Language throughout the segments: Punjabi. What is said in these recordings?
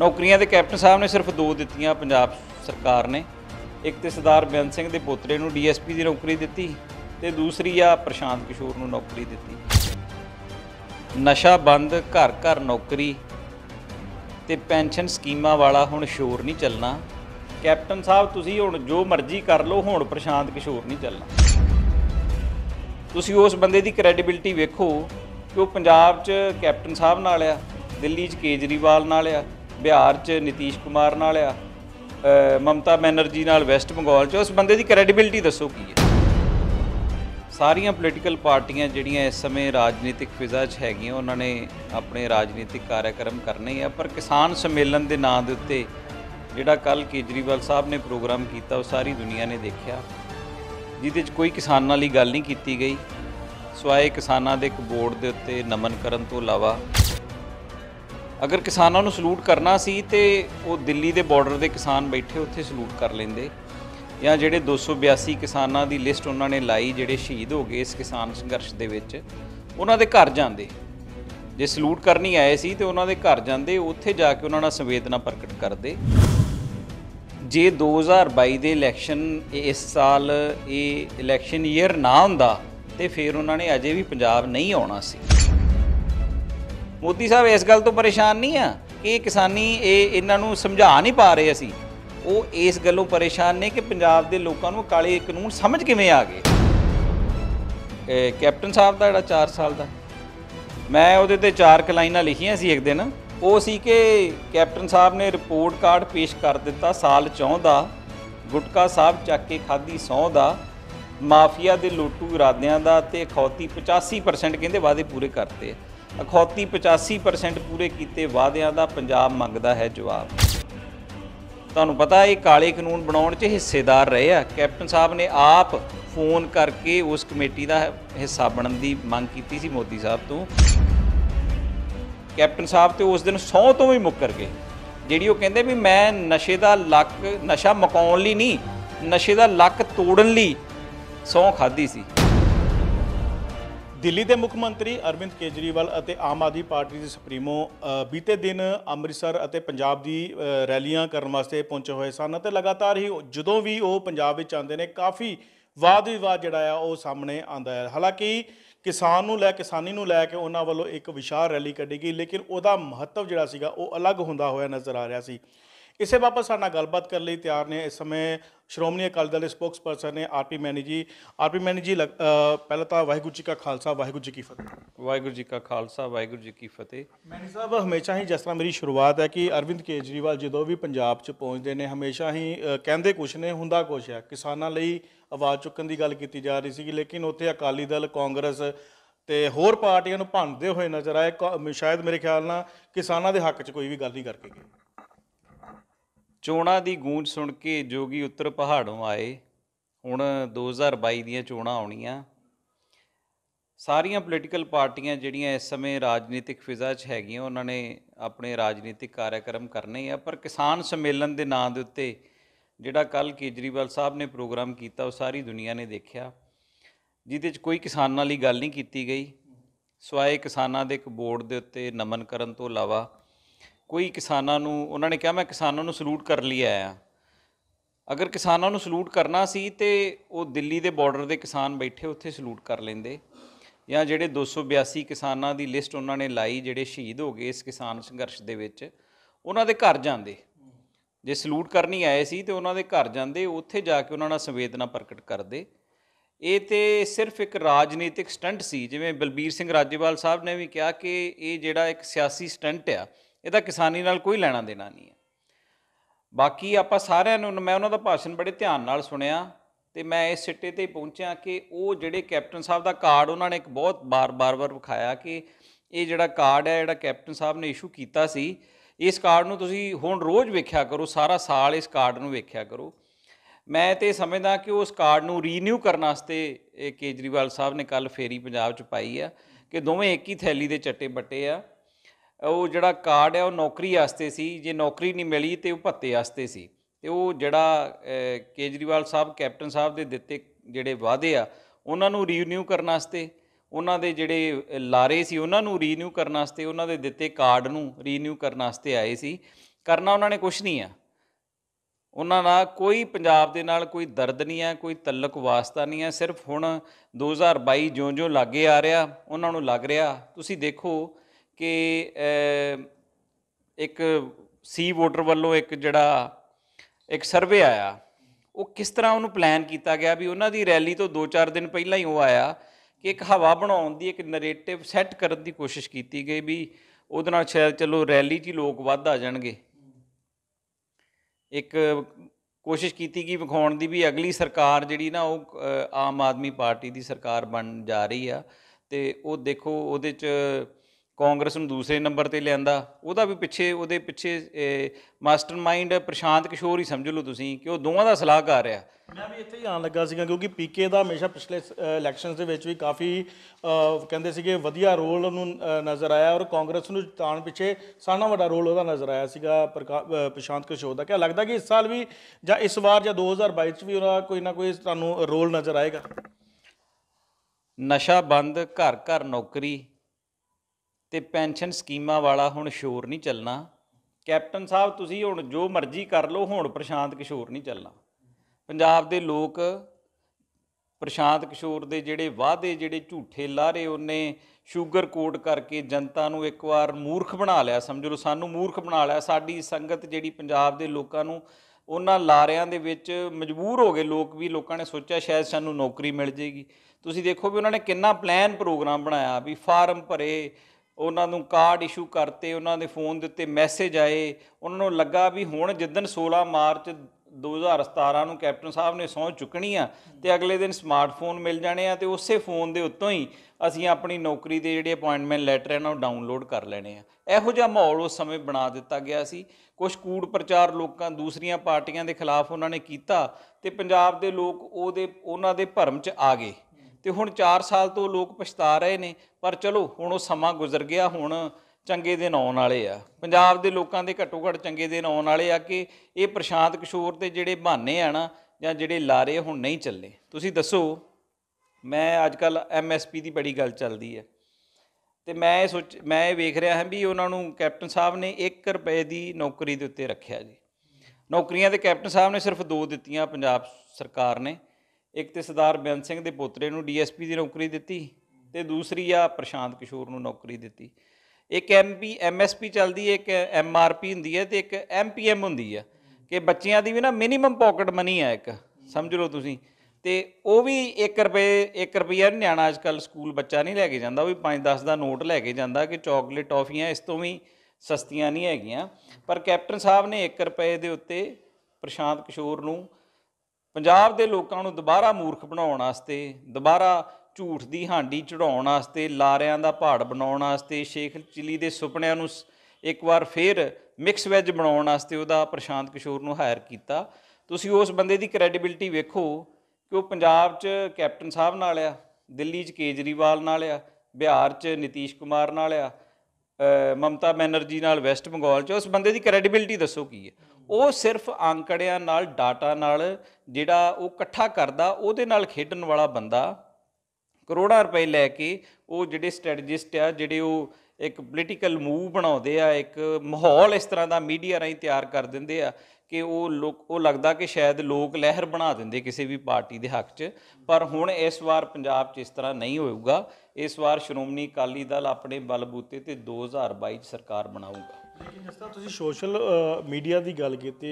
ਨੌਕਰੀਆਂ ਦੇ ਕੈਪਟਨ ਸਾਹਿਬ ਨੇ ਸਿਰਫ ਦੋ ਦਿੱਤੀਆਂ ਪੰਜਾਬ ਸਰਕਾਰ ਨੇ ਇੱਕ ਤੇ ਸਰਦਾਰ ਬੇਅੰਤ ਸਿੰਘ ਦੇ ਪੋਤਰੇ ਨੂੰ ਡੀਐਸਪੀ ਦੀ ਨੌਕਰੀ ਦਿੱਤੀ ਤੇ ਦੂਸਰੀ ਆ ਪ੍ਰਸ਼ਾਂਤ ਕਿਸ਼ੋਰ ਨੂੰ ਨੌਕਰੀ ਦਿੱਤੀ ਨਸ਼ਾ ਬੰਦ ਘਰ ਘਰ ਨੌਕਰੀ ਤੇ ਪੈਨਸ਼ਨ ਸਕੀਮਾਂ ਵਾਲਾ ਹੁਣ ਸ਼ੋਰ ਨਹੀਂ ਚੱਲਣਾ ਕੈਪਟਨ ਸਾਹਿਬ ਤੁਸੀਂ ਹੁਣ ਜੋ ਮਰਜ਼ੀ ਕਰ ਲਓ ਹੁਣ ਪ੍ਰਸ਼ਾਂਤ ਕਿਸ਼ੋਰ ਨਹੀਂ ਚੱਲਣਾ ਤੁਸੀਂ ਉਸ ਬੰਦੇ ਦੀ ਕ੍ਰੈਡੀਬਿਲਟੀ ਵੇਖੋ ਕਿ ਉਹ ਪੰਜਾਬ 'ਚ ਕੈਪਟਨ ਸਾਹਿਬ ਨਾਲ ਆ ਦਿੱਲੀ 'ਚ ਕੇਜਰੀਵਾਲ ਨਾਲ ਆ ਬਿਹਾਰ 'ਚ ਨਿਤੀਸ਼ ਕੁਮਾਰ ਨਾਲ ਆ ਮਮਤਾ ਬੈਨਰਜੀ ਨਾਲ ਵੈਸਟ ਬੰਗਾਲ 'ਚ ਉਸ ਬੰਦੇ ਦੀ ਕ੍ਰੈਡੀਬਿਲਟੀ ਦੱਸੋ ਕੀ ਹੈ ਸਾਰੀਆਂ ਪੋਲੀਟੀਕਲ ਪਾਰਟੀਆਂ ਜਿਹੜੀਆਂ ਇਸ ਸਮੇਂ ਰਾਜਨੀਤਿਕ ਫਿਜ਼ਾ 'ਚ ਹੈਗੀਆਂ ਉਹਨਾਂ ਨੇ ਆਪਣੇ ਰਾਜਨੀਤਿਕ ਕਾਰਜਕ੍ਰਮ ਕਰਨੇ ਆ ਪਰ ਕਿਸਾਨ ਸੰਮੇਲਨ ਦੇ ਨਾਂ ਦੇ ਉੱਤੇ ਜਿਹੜਾ ਕੱਲ ਕੇਜਰੀਵਾਲ ਸਾਹਿਬ ਨੇ ਪ੍ਰੋਗਰਾਮ ਕੀਤਾ ਉਹ ਸਾਰੀ ਦੁਨੀਆ ਨੇ ਦੇਖਿਆ ਜਿਹਦੇ 'ਚ ਕੋਈ ਕਿਸਾਨਾਂ ਵਾਲੀ ਗੱਲ ਨਹੀਂ ਕੀਤੀ ਗਈ ਸਵਾਏ ਕਿਸਾਨਾਂ ਦੇ ਇੱਕ ਬੋਰਡ ਦੇ ਉੱਤੇ ਨਮਨ ਕਰਨ ਤੋਂ ਇਲਾਵਾ ਅਗਰ ਕਿਸਾਨਾਂ ਨੂੰ ਸਲੂਟ ਕਰਨਾ ਸੀ ਤੇ ਉਹ ਦਿੱਲੀ ਦੇ ਬਾਰਡਰ ਦੇ ਕਿਸਾਨ ਬੈਠੇ ਉੱਥੇ ਸਲੂਟ ਕਰ ਲੈਂਦੇ ਜਾਂ ਜਿਹੜੇ 282 ਕਿਸਾਨਾਂ ਦੀ ਲਿਸਟ ਉਹਨਾਂ ਨੇ ਲਾਈ ਜਿਹੜੇ ਸ਼ਹੀਦ ਹੋ ਗਏ ਇਸ ਕਿਸਾਨ ਸੰਘਰਸ਼ ਦੇ ਵਿੱਚ ਉਹਨਾਂ ਦੇ ਘਰ ਜਾਂਦੇ ਜੇ ਸਲੂਟ ਕਰਨੀ ਆਏ ਸੀ ਤੇ ਉਹਨਾਂ ਦੇ ਘਰ ਜਾਂਦੇ ਉੱਥੇ ਜਾ ਕੇ ਉਹਨਾਂ ਨਾਲ ਸੰਵੇਦਨਾ ਪ੍ਰਗਟ ਕਰਦੇ ਜੇ 2022 ਦੇ ਇਲੈਕਸ਼ਨ ਇਸ ਸਾਲ ਇਹ ਇਲੈਕਸ਼ਨ ਈਅਰ ਨਾ ਹੁੰਦਾ ਤੇ ਫਿਰ ਉਹਨਾਂ ਨੇ ਅਜੇ ਵੀ ਪੰਜਾਬ ਨਹੀਂ ਆਉਣਾ ਸੀ ਮੋਦੀ ਸਾਹਿਬ ਇਸ ਗੱਲ ਤੋਂ ਪਰੇਸ਼ਾਨ ਨਹੀਂ ਆ ਕਿ ਕਿਸਾਨੀ ਇਹ ਇਹਨਾਂ ਨੂੰ ਸਮਝਾ ਨਹੀਂ ਪਾ ਰਹੇ ਅਸੀਂ ਉਹ ਇਸ ਗੱਲੋਂ ਪਰੇਸ਼ਾਨ ਨੇ ਕਿ ਪੰਜਾਬ ਦੇ ਲੋਕਾਂ ਨੂੰ ਕਾਲੇ ਕਾਨੂੰਨ ਸਮਝ ਕਿਵੇਂ ਆ ਗਏ ਕੈਪਟਨ ਸਾਹਿਬ ਦਾ ਜਿਹੜਾ 4 ਸਾਲ ਦਾ ਮੈਂ ਉਹਦੇ ਤੇ ਚਾਰ ਕਲਾਈਨਾਂ ਲਿਖੀਆਂ ਸੀ ਇੱਕ ਦਿਨ ਉਹ ਸੀ ਕਿ ਕੈਪਟਨ ਸਾਹਿਬ ਨੇ ਰਿਪੋਰਟ ਕਾਰਡ ਪੇਸ਼ ਕਰ ਦਿੱਤਾ ਸਾਲ 14 ਦਾ ਗੁਟਕਾ ਸਾਹਿਬ ਚੱਕ ਕੇ ਖਾਦੀ ਸੌ ਦਾ ਮਾਫੀਆ ਦੇ ਲੋਟੂ ਇਰਾਦਿਆਂ ਦਾ ਤੇ ਖੌਤੀ 85% ਕਹਿੰਦੇ ਵਾਅਦੇ ਪੂਰੇ ਕਰਤੇ ਅਖੌਤੀ 85% ਪੂਰੇ ਕੀਤੇ ਵਾਅਦਿਆਂ ਦਾ ਪੰਜਾਬ ਮੰਗਦਾ ਹੈ ਜਵਾਬ ਤੁਹਾਨੂੰ ਪਤਾ ਇਹ ਕਾਲੇ ਕਾਨੂੰਨ ਬਣਾਉਣ 'ਚ ਹਿੱਸੇਦਾਰ ਰਹੇ ਆ ਕੈਪਟਨ ਸਾਹਿਬ ਨੇ ਆਪ ਫੋਨ ਕਰਕੇ ਉਸ ਕਮੇਟੀ ਦਾ ਹਿੱਸਾ ਬਣਨ ਦੀ ਮੰਗ ਕੀਤੀ ਸੀ ਮੋਦੀ ਸਾਹਿਬ ਤੋਂ ਕੈਪਟਨ ਸਾਹਿਬ ਤੇ ਉਸ ਦਿਨ ਸੌ ਤੋਂ ਵੀ ਮੁੱਕਰ ਗਏ ਜਿਹੜੀ ਉਹ ਕਹਿੰਦੇ ਵੀ ਮੈਂ ਨਸ਼ੇ ਦਾ ਲੱਕ ਨਸ਼ਾ ਮਕਾਉਣ ਲਈ ਨਹੀਂ ਨਸ਼ੇ ਦਾ ਲੱਕ ਤੋੜਨ ਲਈ ਸੌ ਖਾਦੀ ਸੀ ਦਿੱਲੀ ਦੇ ਮੁੱਖ ਮੰਤਰੀ ਅਰਵਿੰਦ ਕੇਜਰੀਵਾਲ ਅਤੇ ਆਮ ਆਦਮੀ ਪਾਰਟੀ ਦੇ ਸੁਪਰੀਮੋ ਬੀਤੇ ਦਿਨ ਅੰਮ੍ਰਿਤਸਰ ਅਤੇ ਪੰਜਾਬ ਦੀ ਰੈਲੀਆਂ ਕਰਨ ਵਾਸਤੇ ਪਹੁੰਚੇ ਹੋਏ ਸਨ ਅਤੇ ਲਗਾਤਾਰ ਹੀ ਜਦੋਂ ਵੀ ਉਹ ਪੰਜਾਬ ਵਿੱਚ ਆਉਂਦੇ ਨੇ ਕਾਫੀ ਵਾਦ ਵਿਵਾਦ ਜਿਹੜਾ ਆ ਉਹ ਸਾਹਮਣੇ ਆਉਂਦਾ ਹੈ ਹਾਲਾਂਕਿ ਕਿਸਾਨ ਨੂੰ ਲੈ ਕਿਸਾਨੀ ਨੂੰ ਲੈ ਕੇ ਉਹਨਾਂ ਵੱਲੋਂ ਇੱਕ ਵਿਸ਼ਾਲ ਰੈਲੀ ਕੱਢੀ ਗਈ ਲੇਕਿਨ ਉਹਦਾ ਮਹੱਤਵ ਜਿਹੜਾ ਸੀਗਾ ਉਹ ਅਲੱਗ ਹੁੰਦਾ ਹੋਇਆ ਨਜ਼ਰ ਆ ਰਿਹਾ ਸੀ ਇਸੇ ਵਾਪਸ ਸਾਡੇ ਨਾਲ ਗੱਲਬਾਤ ਕਰਨ ਲਈ ਤਿਆਰ ਨੇ ਇਸ ਸਮੇਂ ਸ਼੍ਰੋਮਣੀ ਅਕਾਲੀ ਦਲ ਦੇ ਸਪੋਕਸਪਰਸਨ ਨੇ ਆਰਪੀ ਮੈਨੀ ਜੀ ਆਰਪੀ ਮੈਨੀ ਜੀ ਪਹਿਲਾਂ ਤਾਂ ਵਾਹਿਗੁਰੂ ਜੀ ਕਾ ਖਾਲਸਾ ਵਾਹਿਗੁਰੂ ਜੀ ਕੀ ਫਤਿਹ ਵਾਹਿਗੁਰੂ ਜੀ ਕਾ ਖਾਲਸਾ ਵਾਹਿਗੁਰੂ ਜੀ ਕੀ ਫਤਿਹ ਮੈਨੀ ਸਾਹਿਬ ਹਮੇਸ਼ਾ ਹੀ ਜਿਸ ਤਰ੍ਹਾਂ ਮੇਰੀ ਸ਼ੁਰੂਆਤ ਹੈ ਕਿ ਅਰਵਿੰਦ ਕੇਜਰੀਵਾਲ ਜਦੋਂ ਵੀ ਪੰਜਾਬ 'ਚ ਪਹੁੰਚਦੇ ਨੇ ਹਮੇਸ਼ਾ ਹੀ ਕਹਿੰਦੇ ਕੁਛ ਨੇ ਹੁੰਦਾ ਕੁਛ ਹੈ ਕਿਸਾਨਾਂ ਲਈ ਆਵਾਜ਼ ਚੁੱਕਣ ਦੀ ਗੱਲ ਕੀਤੀ ਜਾ ਰਹੀ ਸੀ ਲੇਕਿਨ ਉੱਥੇ ਅਕਾਲੀ ਦਲ ਕਾਂਗਰਸ ਤੇ ਹੋਰ ਪਾਰਟੀਆਂ ਨੂੰ ਭੰਨਦੇ ਹੋਏ ਨਜ਼ਰ ਆਏ ਸ਼ਾਇਦ ਮੇਰੇ ਖਿਆਲ ਨਾਲ ਕਿਸਾਨਾਂ ਦੇ ਹੱਕ 'ਚ ਕੋਈ ਵੀ ਗੱਲ ਨਹੀਂ ਕਰਕੇ ਗਏ ਚੋਣਾਂ ਦੀ ਗੂੰਜ ਸੁਣ ਕੇ ਜੋਗੀ ਉੱਤਰ ਪਹਾੜੋਂ ਆਏ ਹੁਣ 2022 ਦੀਆਂ ਚੋਣਾਂ ਆਉਣੀਆਂ ਸਾਰੀਆਂ ਪੋਲੀਟੀਕਲ ਪਾਰਟੀਆਂ ਜਿਹੜੀਆਂ ਇਸ ਸਮੇਂ ਰਾਜਨੀਤਿਕ ਫਿਜ਼ਾ 'ਚ ਹੈਗੀਆਂ ਉਹਨਾਂ ਨੇ ਆਪਣੇ ਰਾਜਨੀਤਿਕ ਕਾਰਜਕ੍ਰਮ ਕਰਨੇ ਆ ਪਰ ਕਿਸਾਨ ਸੰਮੇਲਨ ਦੇ ਨਾਂ ਦੇ ਉੱਤੇ ਜਿਹੜਾ ਕੱਲ ਕੇਜਰੀਵਾਲ ਸਾਹਿਬ ਨੇ ਪ੍ਰੋਗਰਾਮ ਕੀਤਾ ਉਹ ਸਾਰੀ ਦੁਨੀਆ ਨੇ ਦੇਖਿਆ ਜਿਹਦੇ 'ਚ ਕੋਈ ਕਿਸਾਨਾਂ ਲਈ ਗੱਲ ਨਹੀਂ ਕੀਤੀ ਗਈ ਸਵਾਏ ਕਿਸਾਨਾਂ ਦੇ ਇੱਕ ਬੋਰਡ ਦੇ ਉੱਤੇ ਨਮਨ ਕਰਨ ਤੋਂ ਇਲਾਵਾ ਕੋਈ ਕਿਸਾਨਾਂ ਨੂੰ ਉਹਨਾਂ ਨੇ ਕਿਹਾ ਮੈਂ ਕਿਸਾਨਾਂ ਨੂੰ ਸਲੂਟ ਕਰ ਲਈ ਆਇਆ ਅਗਰ ਕਿਸਾਨਾਂ ਨੂੰ ਸਲੂਟ ਕਰਨਾ ਸੀ ਤੇ ਉਹ ਦਿੱਲੀ ਦੇ ਬਾਰਡਰ ਦੇ ਕਿਸਾਨ ਬੈਠੇ ਉੱਥੇ ਸਲੂਟ ਕਰ ਲੈਂਦੇ ਜਾਂ ਜਿਹੜੇ 282 ਕਿਸਾਨਾਂ ਦੀ ਲਿਸਟ ਉਹਨਾਂ ਨੇ ਲਾਈ ਜਿਹੜੇ ਸ਼ਹੀਦ ਹੋ ਗਏ ਇਸ ਕਿਸਾਨ ਸੰਘਰਸ਼ ਦੇ ਵਿੱਚ ਉਹਨਾਂ ਦੇ ਘਰ ਜਾਂਦੇ ਜੇ ਸਲੂਟ ਕਰਨੀ ਆਏ ਸੀ ਤੇ ਉਹਨਾਂ ਦੇ ਘਰ ਜਾਂਦੇ ਉੱਥੇ ਜਾ ਕੇ ਉਹਨਾਂ ਨਾਲ ਸੰਵੇਦਨਾ ਪ੍ਰਗਟ ਕਰਦੇ ਇਹ ਤੇ ਸਿਰਫ ਇੱਕ ਰਾਜਨੀਤਿਕ ਸਟੰਟ ਸੀ ਜਿਵੇਂ ਬਲਬੀਰ ਸਿੰਘ ਰਾਜੇਵਾਲ ਸਾਹਿਬ ਨੇ ਵੀ ਕਿਹਾ ਕਿ ਇਹ ਜਿਹੜਾ ਇੱਕ ਸਿਆਸੀ ਸਟੰਟ ਆ ਇਹਦਾ ਕਿਸਾਨੀ ਨਾਲ ਕੋਈ ਲੈਣਾ ਦੇਣਾ ਨਹੀਂ ਹੈ ਬਾਕੀ ਆਪਾਂ ਸਾਰਿਆਂ ਨੂੰ ਮੈਂ ਉਹਨਾਂ ਦਾ ਭਾਸ਼ਣ ਬੜੇ ਧਿਆਨ ਨਾਲ ਸੁਣਿਆ ਤੇ ਮੈਂ ਇਸ ਸਿੱਟੇ ਤੇ ਪਹੁੰਚਿਆ ਕਿ ਉਹ ਜਿਹੜੇ ਕੈਪਟਨ ਸਾਹਿਬ ਦਾ ਕਾਰਡ ਉਹਨਾਂ ਨੇ ਇੱਕ ਬਹੁਤ ਬਾਰ-ਬਾਰ ਵਾਰ ਵਿਖਾਇਆ ਕਿ ਇਹ ਜਿਹੜਾ ਕਾਰਡ ਹੈ ਜਿਹੜਾ ਕੈਪਟਨ ਸਾਹਿਬ ਨੇ ਇਸ਼ੂ ਕੀਤਾ ਸੀ ਇਸ ਕਾਰਡ ਨੂੰ ਤੁਸੀਂ ਹੁਣ ਰੋਜ਼ ਵੇਖਿਆ ਕਰੋ ਸਾਰਾ ਸਾਲ ਇਸ ਕਾਰਡ ਨੂੰ ਵੇਖਿਆ ਕਰੋ ਮੈਂ ਤੇ ਸਮਝਦਾ ਕਿ ਉਸ ਕਾਰਡ ਨੂੰ ਰੀਨਿਊ ਕਰਨ ਵਾਸਤੇ ਇਹ ਕੇਜਰੀਵਾਲ ਸਾਹਿਬ ਨੇ ਕੱਲ ਫੇਰੀ ਪੰਜਾਬ ਚ ਪਾਈ ਆ ਕਿ ਦੋਵੇਂ ਇੱਕ ਹੀ ਥੈਲੀ ਦੇ ਚੱਟੇ ਬੱਟੇ ਆ ਉਹ ਜਿਹੜਾ ਕਾਰਡ ਹੈ ਉਹ ਨੌਕਰੀ ਵਾਸਤੇ ਸੀ ਜੇ ਨੌਕਰੀ ਨਹੀਂ ਮਿਲੀ ਤੇ ਉਹ ਭੱਤੇ ਵਾਸਤੇ ਸੀ ਤੇ ਉਹ ਜਿਹੜਾ ਕੇਜਰੀਵਾਲ ਸਾਹਿਬ ਕੈਪਟਨ ਸਾਹਿਬ ਦੇ ਦਿੱਤੇ ਜਿਹੜੇ ਵਾਅਦੇ ਆ ਉਹਨਾਂ ਨੂੰ ਰੀਨਿਊ ਕਰਨ ਵਾਸਤੇ ਉਹਨਾਂ ਦੇ ਜਿਹੜੇ ਲਾਰੇ ਸੀ ਉਹਨਾਂ ਨੂੰ ਰੀਨਿਊ ਕਰਨ ਵਾਸਤੇ ਉਹਨਾਂ ਦੇ ਦਿੱਤੇ ਕਾਰਡ ਨੂੰ ਰੀਨਿਊ ਕਰਨ ਵਾਸਤੇ ਆਏ ਸੀ ਕਰਨਾ ਉਹਨਾਂ ਨੇ ਕੁਝ ਨਹੀਂ ਆ ਉਹਨਾਂ ਦਾ ਕੋਈ ਪੰਜਾਬ ਦੇ ਨਾਲ ਕੋਈ ਦਰਦ ਨਹੀਂ ਆ ਕੋਈ ਤਲਕ ਵਾਸਤਾ ਨਹੀਂ ਆ ਸਿਰਫ ਹੁਣ 2022 ਜਿਉਂ-ਜਿਉਂ ਲੱਗੇ ਆ ਰਿਹਾ ਉਹਨਾਂ ਨੂੰ ਲੱਗ ਰਿਹਾ ਤੁਸੀਂ ਦੇਖੋ ਕਿ ਇੱਕ ਸੀ ਵੋਟਰ ਵੱਲੋਂ ਇੱਕ ਜਿਹੜਾ ਇੱਕ ਸਰਵੇ ਆਇਆ ਉਹ ਕਿਸ ਤਰ੍ਹਾਂ ਉਹਨੂੰ ਪਲਾਨ ਕੀਤਾ ਗਿਆ ਵੀ ਉਹਨਾਂ ਦੀ ਰੈਲੀ ਤੋਂ 2-4 ਦਿਨ ਪਹਿਲਾਂ ਹੀ ਉਹ ਆਇਆ ਕਿ ਇੱਕ ਹਵਾ ਬਣਾਉਣ ਦੀ ਇੱਕ ਨਰੇਟਿਵ ਸੈੱਟ ਕਰਨ ਦੀ ਕੋਸ਼ਿਸ਼ ਕੀਤੀ ਗਈ ਵੀ ਉਹਦੇ ਨਾਲ ਸ਼ਾਇਦ ਚਲੋ ਰੈਲੀ 'ਚ ਲੋਕ ਵੱਧ ਆ ਜਾਣਗੇ ਇੱਕ ਕੋਸ਼ਿਸ਼ ਕੀਤੀ ਗਈ ਵਿਖਾਉਣ ਦੀ ਵੀ ਅਗਲੀ ਸਰਕਾਰ ਜਿਹੜੀ ਨਾ ਉਹ ਆਮ ਆਦਮੀ ਪਾਰਟੀ ਦੀ ਸਰਕਾਰ ਬਣ ਜਾ ਰਹੀ ਆ ਤੇ ਉਹ ਦੇਖੋ ਉਹਦੇ 'ਚ ਕਾਂਗਰਸ ਨੂੰ ਦੂਸਰੇ ਨੰਬਰ ਤੇ ਲਿਆਂਦਾ ਉਹਦਾ ਵੀ ਪਿੱਛੇ ਉਹਦੇ ਪਿੱਛੇ ਮਾਸਟਰਮਾਈਂਡ ਪ੍ਰਸ਼ਾਂਤ ਕਿਸ਼ੋਰ ਹੀ ਸਮਝ ਲਓ ਤੁਸੀਂ ਕਿ ਉਹ ਦੋਵਾਂ ਦਾ ਸਲਾਹਕਾਰ ਆ ਮੈਂ ਵੀ ਇੱਥੇ ਹੀ ਆਣ ਲੱਗਾ ਸੀਗਾ ਕਿਉਂਕਿ ਪੀਕੇ ਦਾ ਹਮੇਸ਼ਾ ਪਿਛਲੇ ਇਲੈਕਸ਼ਨਸ ਦੇ ਵਿੱਚ ਵੀ ਕਾਫੀ ਕਹਿੰਦੇ ਸੀਗੇ ਵਧੀਆ ਰੋਲ ਨੂੰ ਨਜ਼ਰ ਆਇਆ ਔਰ ਕਾਂਗਰਸ ਨੂੰ ਜਿਤਾਉਣ ਪਿੱਛੇ ਸਾਨਾ ਵੱਡਾ ਰੋਲ ਉਹਦਾ ਨਜ਼ਰ ਆਇਆ ਸੀਗਾ ਪ੍ਰਸ਼ਾਂਤ ਕਿਸ਼ੋਰ ਦਾ ਕਿਹਾ ਲੱਗਦਾ ਕਿ ਇਸ ਸਾਲ ਵੀ ਜਾਂ ਇਸ ਵਾਰ ਜਾਂ 2022 ਚ ਵੀ ਉਹਦਾ ਕੋਈ ਨਾ ਕੋਈ ਤੁਹਾਨੂੰ ਰੋਲ ਨਜ਼ਰ ਆਏਗਾ ਨਸ਼ਾ ਬੰਦ ਘਰ ਘਰ ਨੌਕਰੀ ਤੇ ਪੈਨਸ਼ਨ ਸਕੀਮਾਂ ਵਾਲਾ ਹੁਣ ਸ਼ੋਰ ਨਹੀਂ ਚੱਲਣਾ ਕੈਪਟਨ ਸਾਹਿਬ ਤੁਸੀਂ ਹੁਣ ਜੋ ਮਰਜ਼ੀ ਕਰ ਲਓ ਹੁਣ ਪ੍ਰਸ਼ਾਂਤ ਕਿਸ਼ੋਰ ਨਹੀਂ ਚੱਲਣਾ ਪੰਜਾਬ ਦੇ ਲੋਕ ਪ੍ਰਸ਼ਾਂਤ ਕਿਸ਼ੋਰ ਦੇ ਜਿਹੜੇ ਵਾਅਦੇ ਜਿਹੜੇ ਝੂਠੇ ਲਾਰੇ ਉਹਨੇ ਸ਼ੂਗਰ ਕੋਟ ਕਰਕੇ ਜਨਤਾ ਨੂੰ ਇੱਕ ਵਾਰ ਮੂਰਖ ਬਣਾ ਲਿਆ ਸਮਝ ਲਓ ਸਾਨੂੰ ਮੂਰਖ ਬਣਾ ਲਿਆ ਸਾਡੀ ਸੰਗਤ ਜਿਹੜੀ ਪੰਜਾਬ ਦੇ ਲੋਕਾਂ ਨੂੰ ਉਹਨਾਂ ਲਾਰਿਆਂ ਦੇ ਵਿੱਚ ਮਜਬੂਰ ਹੋ ਗਏ ਲੋਕ ਵੀ ਲੋਕਾਂ ਨੇ ਸੋਚਿਆ ਸ਼ਾਇਦ ਸਾਨੂੰ ਨੌਕਰੀ ਮਿਲ ਜੇਗੀ ਤੁਸੀਂ ਦੇਖੋ ਵੀ ਉਹਨਾਂ ਨੇ ਕਿੰਨਾ ਪਲਾਨ ਪ੍ਰੋਗਰਾਮ ਬਣਾਇਆ ਵੀ ਫਾਰਮ ਭਰੇ ਉਹਨਾਂ ਨੂੰ ਕਾਰਡ ਇਸ਼ੂ ਕਰਤੇ ਉਹਨਾਂ ਦੇ ਫੋਨ ਦੇ ਉੱਤੇ ਮੈਸੇਜ ਆਏ ਉਹਨਾਂ ਨੂੰ ਲੱਗਾ ਵੀ ਹੁਣ ਜਿੱਦਨ 16 ਮਾਰਚ 2017 ਨੂੰ ਕੈਪਟਨ ਸਾਹਿਬ ਨੇ ਸੌਂ ਚੁੱਕਣੀ ਆ ਤੇ ਅਗਲੇ ਦਿਨ ਸਮਾਰਟਫੋਨ ਮਿਲ ਜਾਣੇ ਆ ਤੇ ਉਸੇ ਫੋਨ ਦੇ ਉੱਤੋਂ ਹੀ ਅਸੀਂ ਆਪਣੀ ਨੌਕਰੀ ਦੇ ਜਿਹੜੇ ਅਪਾਇੰਟਮੈਂਟ ਲੈਟਰ ਇਹਨਾਂ ਨੂੰ ਡਾਊਨਲੋਡ ਕਰ ਲੈਣੇ ਆ ਇਹੋ ਜਿਹਾ ਮਾਹੌਲ ਉਸ ਸਮੇਂ ਬਣਾ ਦਿੱਤਾ ਗਿਆ ਸੀ ਕੁਝ ਕੂੜ ਪ੍ਰਚਾਰ ਲੋਕਾਂ ਦੂਸਰੀਆਂ ਪਾਰਟੀਆਂ ਦੇ ਖਿਲਾਫ ਉਹਨਾਂ ਨੇ ਕੀਤਾ ਤੇ ਪੰਜਾਬ ਦੇ ਲੋਕ ਉਹਦੇ ਉਹਨਾਂ ਦੇ ਭਰਮ 'ਚ ਆ ਗਏ ਤੇ ਹੁਣ 4 ਸਾਲ ਤੋਂ ਲੋਕ ਪਛਤਾ ਰਹੇ ਨੇ ਪਰ ਚਲੋ ਹੁਣ ਉਹ ਸਮਾਂ ਗੁਜ਼ਰ ਗਿਆ ਹੁਣ ਚੰਗੇ ਦਿਨ ਆਉਣ ਵਾਲੇ ਆ ਪੰਜਾਬ ਦੇ ਲੋਕਾਂ ਦੇ ਘੱਟੋ ਘੱਟ ਚੰਗੇ ਦਿਨ ਆਉਣ ਵਾਲੇ ਆ ਕਿ ਇਹ ਪ੍ਰਸ਼ਾਂਤ ਕਿਸ਼ੋਰ ਤੇ ਜਿਹੜੇ ਬਹਾਨੇ ਆ ਨਾ ਜਾਂ ਜਿਹੜੇ ਲਾਰੇ ਹੁਣ ਨਹੀਂ ਚੱਲੇ ਤੁਸੀਂ ਦੱਸੋ ਮੈਂ ਅੱਜ ਕੱਲ ਐਮਐਸਪੀ ਦੀ ਬੜੀ ਗੱਲ ਚੱਲਦੀ ਹੈ ਤੇ ਮੈਂ ਇਹ ਸੋਚ ਮੈਂ ਇਹ ਵੇਖ ਰਿਹਾ ਹਾਂ ਵੀ ਉਹਨਾਂ ਨੂੰ ਕੈਪਟਨ ਸਾਹਿਬ ਨੇ 1 ਰੁਪਏ ਦੀ ਨੌਕਰੀ ਦੇ ਉੱਤੇ ਰੱਖਿਆ ਜੀ ਨੌਕਰੀਆਂ ਤੇ ਕੈਪਟਨ ਸਾਹਿਬ ਨੇ ਸਿਰਫ ਦੋ ਦਿੱਤੀਆਂ ਪੰਜਾਬ ਸਰਕਾਰ ਨੇ ਇੱਕ ਤੇ ਸਰਦਾਰ ਬੇਅੰਤ ਸਿੰਘ ਦੇ ਪੋਤਰੇ ਨੂੰ ਡੀਐਸਪੀ ਦੀ ਨੌਕਰੀ ਦਿੱਤੀ ਤੇ ਦੂਸਰੀ ਆ ਪ੍ਰਸ਼ਾਂਤ ਕਿਸ਼ੋਰ ਨੂੰ ਨੌਕਰੀ ਦਿੱਤੀ ਇੱਕ ਐਮਪੀ ਐਮਐਸਪੀ ਚੱਲਦੀ ਹੈ ਇੱਕ ਐਮਆਰਪੀ ਹੁੰਦੀ ਹੈ ਤੇ ਇੱਕ ਐਮਪੀਐਮ ਹੁੰਦੀ ਹੈ ਕਿ ਬੱਚਿਆਂ ਦੀ ਵੀ ਨਾ ਮਿਨੀਮਮ ਪਾਕਟ ਮਨੀ ਆ ਇੱਕ ਸਮਝ ਲਓ ਤੁਸੀਂ ਤੇ ਉਹ ਵੀ 1 ਰੁਪਏ 1 ਰੁਪਿਆ ਨਿਆਣਾ ਅੱਜਕੱਲ ਸਕੂਲ ਬੱਚਾ ਨਹੀਂ ਲੈ ਕੇ ਜਾਂਦਾ ਉਹ ਵੀ 5-10 ਦਾ ਨੋਟ ਲੈ ਕੇ ਜਾਂਦਾ ਕਿ ਚਾਕਲੇਟ ਟੌਫੀਆਂ ਇਸ ਤੋਂ ਵੀ ਸਸਤੀਆਂ ਨਹੀਂ ਹੈਗੀਆਂ ਪਰ ਕੈਪਟਨ ਸਾਹਿਬ ਨੇ 1 ਰੁਪਏ ਦੇ ਉੱਤੇ ਪ੍ਰਸ਼ਾਂਤ ਕਿਸ਼ੋਰ ਨੂੰ ਪੰਜਾਬ ਦੇ ਲੋਕਾਂ ਨੂੰ ਦੁਬਾਰਾ ਮੂਰਖ ਬਣਾਉਣ ਵਾਸਤੇ ਦੁਬਾਰਾ ਝੂਠ ਦੀ ਹਾਂਡੀ ਚੜਾਉਣ ਵਾਸਤੇ ਲਾਰਿਆਂ ਦਾ ਪਹਾੜ ਬਣਾਉਣ ਵਾਸਤੇ ਸ਼ੇਖ ਚਿਲੀ ਦੇ ਸੁਪਨਿਆਂ ਨੂੰ ਇੱਕ ਵਾਰ ਫੇਰ ਮਿਕਸ ਵੈਜ ਬਣਾਉਣ ਵਾਸਤੇ ਉਹਦਾ ਪ੍ਰਸ਼ਾਂਤ ਕਿਸ਼ੋਰ ਨੂੰ ਹਾਇਰ ਕੀਤਾ ਤੁਸੀਂ ਉਸ ਬੰਦੇ ਦੀ ਕ੍ਰੈਡੀਬਿਲਟੀ ਵੇਖੋ ਕਿ ਉਹ ਪੰਜਾਬ 'ਚ ਕੈਪਟਨ ਸਾਹਿਬ ਨਾਲ ਆ ਦਿੱਲੀ 'ਚ ਕੇਜਰੀਵਾਲ ਨਾਲ ਆ ਬਿਹਾਰ 'ਚ ਨਿਤੀਸ਼ ਕੁਮਾਰ ਨਾਲ ਆ ਮਮਤਾ ਬੈਨਰਜੀ ਨਾਲ ਵੈਸਟ ਬੰਗਾਲ 'ਚ ਉਸ ਬੰਦੇ ਦੀ ਕ੍ਰੈਡੀਬਿਲਟੀ ਦੱਸੋ ਕੀ ਹੈ ਉਹ ਸਿਰਫ ਅੰਕੜਿਆਂ ਨਾਲ ਡਾਟਾ ਨਾਲ ਜਿਹੜਾ ਉਹ ਇਕੱਠਾ ਕਰਦਾ ਉਹਦੇ ਨਾਲ ਖੇਡਣ ਵਾਲਾ ਬੰਦਾ ਕਰੋੜਾਂ ਰੁਪਏ ਲੈ ਕੇ ਉਹ ਜਿਹੜੇ ਸਟ੍ਰੈਟਜਿਸਟ ਆ ਜਿਹੜੇ ਉਹ ਇੱਕ ਪੋਲੀਟੀਕਲ ਮੂਵ ਬਣਾਉਂਦੇ ਆ ਇੱਕ ਮਾਹੌਲ ਇਸ ਤਰ੍ਹਾਂ ਦਾ ਮੀਡੀਆ ਰਾਹੀਂ ਤਿਆਰ ਕਰ ਦਿੰਦੇ ਆ ਕਿ ਉਹ ਲੋਕ ਉਹ ਲੱਗਦਾ ਕਿ ਸ਼ਾਇਦ ਲੋਕ ਲਹਿਰ ਬਣਾ ਦਿੰਦੇ ਕਿਸੇ ਵੀ ਪਾਰਟੀ ਦੇ ਹੱਕ 'ਚ ਪਰ ਹੁਣ ਇਸ ਵਾਰ ਪੰਜਾਬ 'ਚ ਇਸ ਤਰ੍ਹਾਂ ਨਹੀਂ ਹੋਊਗਾ ਇਸ ਵਾਰ ਸ਼੍ਰੋਮਣੀ ਅਕਾਲੀ ਦਲ ਆਪਣੇ ਬਲਬੂਤੇ ਤੇ 2022 'ਚ ਸਰਕਾਰ ਬਣਾਊਗਾ ਲੇਕਿਨ ਜਿਸ ਤੁਸੀਂ ਸੋਸ਼ਲ ਮੀਡੀਆ ਦੀ ਗੱਲ ਕੀਤੀ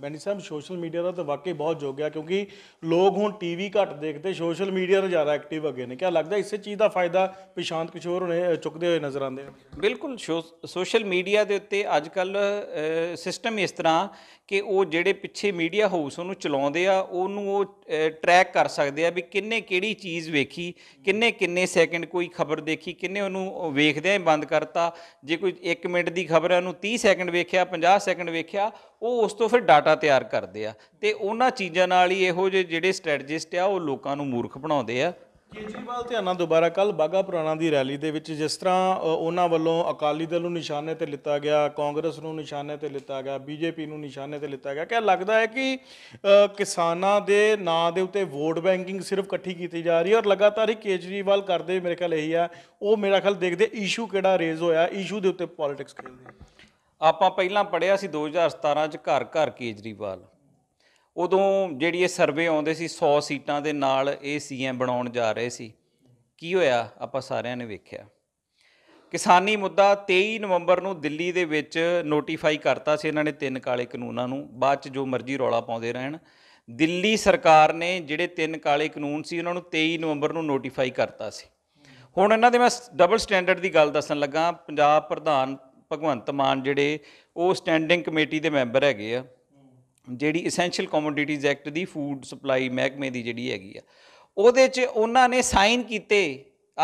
ਮੈਨੀ ਸਾਹਿਬ ਸੋਸ਼ਲ ਮੀਡੀਆ ਦਾ ਤਾਂ ਵਾਕਈ ਬਹੁਤ ਜੋਗ ਗਿਆ ਕਿਉਂਕਿ ਲੋਕ ਹੁਣ ਟੀਵੀ ਘੱਟ ਦੇਖਦੇ ਸੋਸ਼ਲ ਮੀਡੀਆ 'ਤੇ ਜ਼ਿਆਦਾ ਐਕਟਿਵ ਗਏ ਨੇ ਕਿਆ ਲੱਗਦਾ ਇਸੇ ਚੀਜ਼ ਦਾ ਫਾਇਦਾ ਪ੍ਰਸ਼ਾਂਤ ਕਿਸ਼ੋਰ ਹੁਣੇ ਚੁੱਕਦੇ ਹੋਏ ਨਜ਼ਰ ਆਉਂਦੇ ਆ ਬਿਲਕੁਲ ਸੋਸ਼ਲ ਮੀਡੀਆ ਦੇ ਉੱਤੇ ਅੱਜ ਕੱਲ ਸਿਸਟਮ ਇਸ ਤਰ੍ਹਾਂ ਕਿ ਉਹ ਜਿਹੜੇ ਪਿੱਛੇ ਮੀਡੀਆ ਹਾਊਸ ਉਹਨੂੰ ਚਲਾਉਂਦੇ ਆ ਉਹਨੂੰ ਉਹ ਟਰੈਕ ਕਰ ਸਕਦੇ ਆ ਵੀ ਕਿੰਨੇ ਕਿਹੜੀ ਚੀਜ਼ ਵੇਖੀ ਕਿੰਨੇ ਕਿੰਨੇ ਸੈਕਿੰਡ ਕੋਈ ਖਬਰ ਦੇਖੀ ਕਿੰਨੇ ਉਹਨੂੰ ਵੇਖਦੇ ਆ ਬੰਦ ਕਰਤਾ ਜੇ ਕੋਈ 1 ਮਿੰਟ ਦੀ ਖਬਰ ਹੈ ਨੂੰ 30 ਸੈਕਿੰਡ ਵੇਖਿਆ 50 ਸੈਕਿੰਡ ਵੇਖਿਆ ਉਹ ਉਸ ਤੋਂ ਫਿਰ ਡਾਟਾ ਤਿਆਰ ਕਰਦੇ ਆ ਤੇ ਉਹਨਾਂ ਚੀਜ਼ਾਂ ਨਾਲ ਹੀ ਇਹੋ ਜਿਹੇ ਜਿਹੜੇ ਸਟ੍ਰੈਟਜਿਸਟ ਆ ਉਹ ਲੋਕਾਂ ਨੂੰ ਮੂਰਖ ਬਣਾਉਂਦੇ ਆ ਕੇਜਰੀਵਾਲ ਧਿਆਨਾਂ ਦੁਬਾਰਾ ਕੱਲ ਬਾਗਾ ਪੁਰਾਣਾ ਦੀ ਰੈਲੀ ਦੇ ਵਿੱਚ ਜਿਸ ਤਰ੍ਹਾਂ ਉਹਨਾਂ ਵੱਲੋਂ ਅਕਾਲੀ ਦਲ ਨੂੰ ਨਿਸ਼ਾਨੇ ਤੇ ਲਿੱਤਾ ਗਿਆ ਕਾਂਗਰਸ ਨੂੰ ਨਿਸ਼ਾਨੇ ਤੇ ਲਿੱਤਾ ਗਿਆ ਬੀਜੇਪੀ ਨੂੰ ਨਿਸ਼ਾਨੇ ਤੇ ਲਿੱਤਾ ਗਿਆ ਕਿ ਲੱਗਦਾ ਹੈ ਕਿ ਕਿਸਾਨਾਂ ਦੇ ਨਾਂ ਦੇ ਉੱਤੇ ਵੋਟ ਬੈਂਕਿੰਗ ਸਿਰਫ ਇਕੱਠੀ ਕੀਤੀ ਜਾ ਰਹੀ ਹੈ ਔਰ ਲਗਾਤਾਰ ਹੀ ਕੇਜਰੀਵਾਲ ਕਰਦੇ ਮੇਰੇ ਖਿਆਲ ਇਹੀ ਆ ਉਹ ਮੇਰਾ ਖਿਆਲ ਦੇਖਦੇ ਇਸ਼ੂ ਕਿਹੜਾ ਰੇਜ਼ ਹੋਇਆ ਇਸ਼ੂ ਦੇ ਉੱਤੇ ਪੋਲਿਟਿਕਸ ਖੇਲਦੇ ਆਪਾਂ ਪਹਿਲਾਂ ਪੜਿਆ ਸੀ 2017 ਚ ਘਰ ਘਰ ਕੇਜਰੀਵਾਲ ਉਦੋਂ ਜਿਹੜੀ ਇਹ ਸਰਵੇ ਆਉਂਦੇ ਸੀ 100 ਸੀਟਾਂ ਦੇ ਨਾਲ ਇਹ ਸੀਐਮ ਬਣਾਉਣ ਜਾ ਰਹੇ ਸੀ ਕੀ ਹੋਇਆ ਆਪਾਂ ਸਾਰਿਆਂ ਨੇ ਵੇਖਿਆ ਕਿਸਾਨੀ ਮੁੱਦਾ 23 ਨਵੰਬਰ ਨੂੰ ਦਿੱਲੀ ਦੇ ਵਿੱਚ ਨੋਟੀਫਾਈ ਕਰਤਾ ਸੀ ਇਹਨਾਂ ਨੇ ਤਿੰਨ ਕਾਲੇ ਕਾਨੂੰਨਾਂ ਨੂੰ ਬਾਅਦ ਚ ਜੋ ਮਰਜ਼ੀ ਰੌਲਾ ਪਾਉਂਦੇ ਰਹਿਣ ਦਿੱਲੀ ਸਰਕਾਰ ਨੇ ਜਿਹੜੇ ਤਿੰਨ ਕਾਲੇ ਕਾਨੂੰਨ ਸੀ ਉਹਨਾਂ ਨੂੰ 23 ਨਵੰਬਰ ਨੂੰ ਨੋਟੀਫਾਈ ਕਰਤਾ ਸੀ ਹੁਣ ਇਹਨਾਂ ਦੇ ਮੈਂ ਡਬਲ ਸਟੈਂਡਰਡ ਦੀ ਗੱਲ ਦੱਸਣ ਲੱਗਾ ਪੰਜਾਬ ਪ੍ਰਧਾਨ ਭਗਵੰਤ ਮਾਨ ਜਿਹੜੇ ਉਹ ਸਟੈਂਡਿੰਗ ਕਮੇਟੀ ਦੇ ਮੈਂਬਰ ਹੈਗੇ ਆ ਜਿਹੜੀ ਐਸੈਂਸ਼ੀਅਲ ਕਮੋਡਿਟੀਜ਼ ਐਕਟ ਦੀ ਫੂਡ ਸਪਲਾਈ ਮਹਿਕਮੇ ਦੀ ਜਿਹੜੀ ਹੈਗੀ ਆ ਉਹਦੇ 'ਚ ਉਹਨਾਂ ਨੇ ਸਾਈਨ ਕੀਤੇ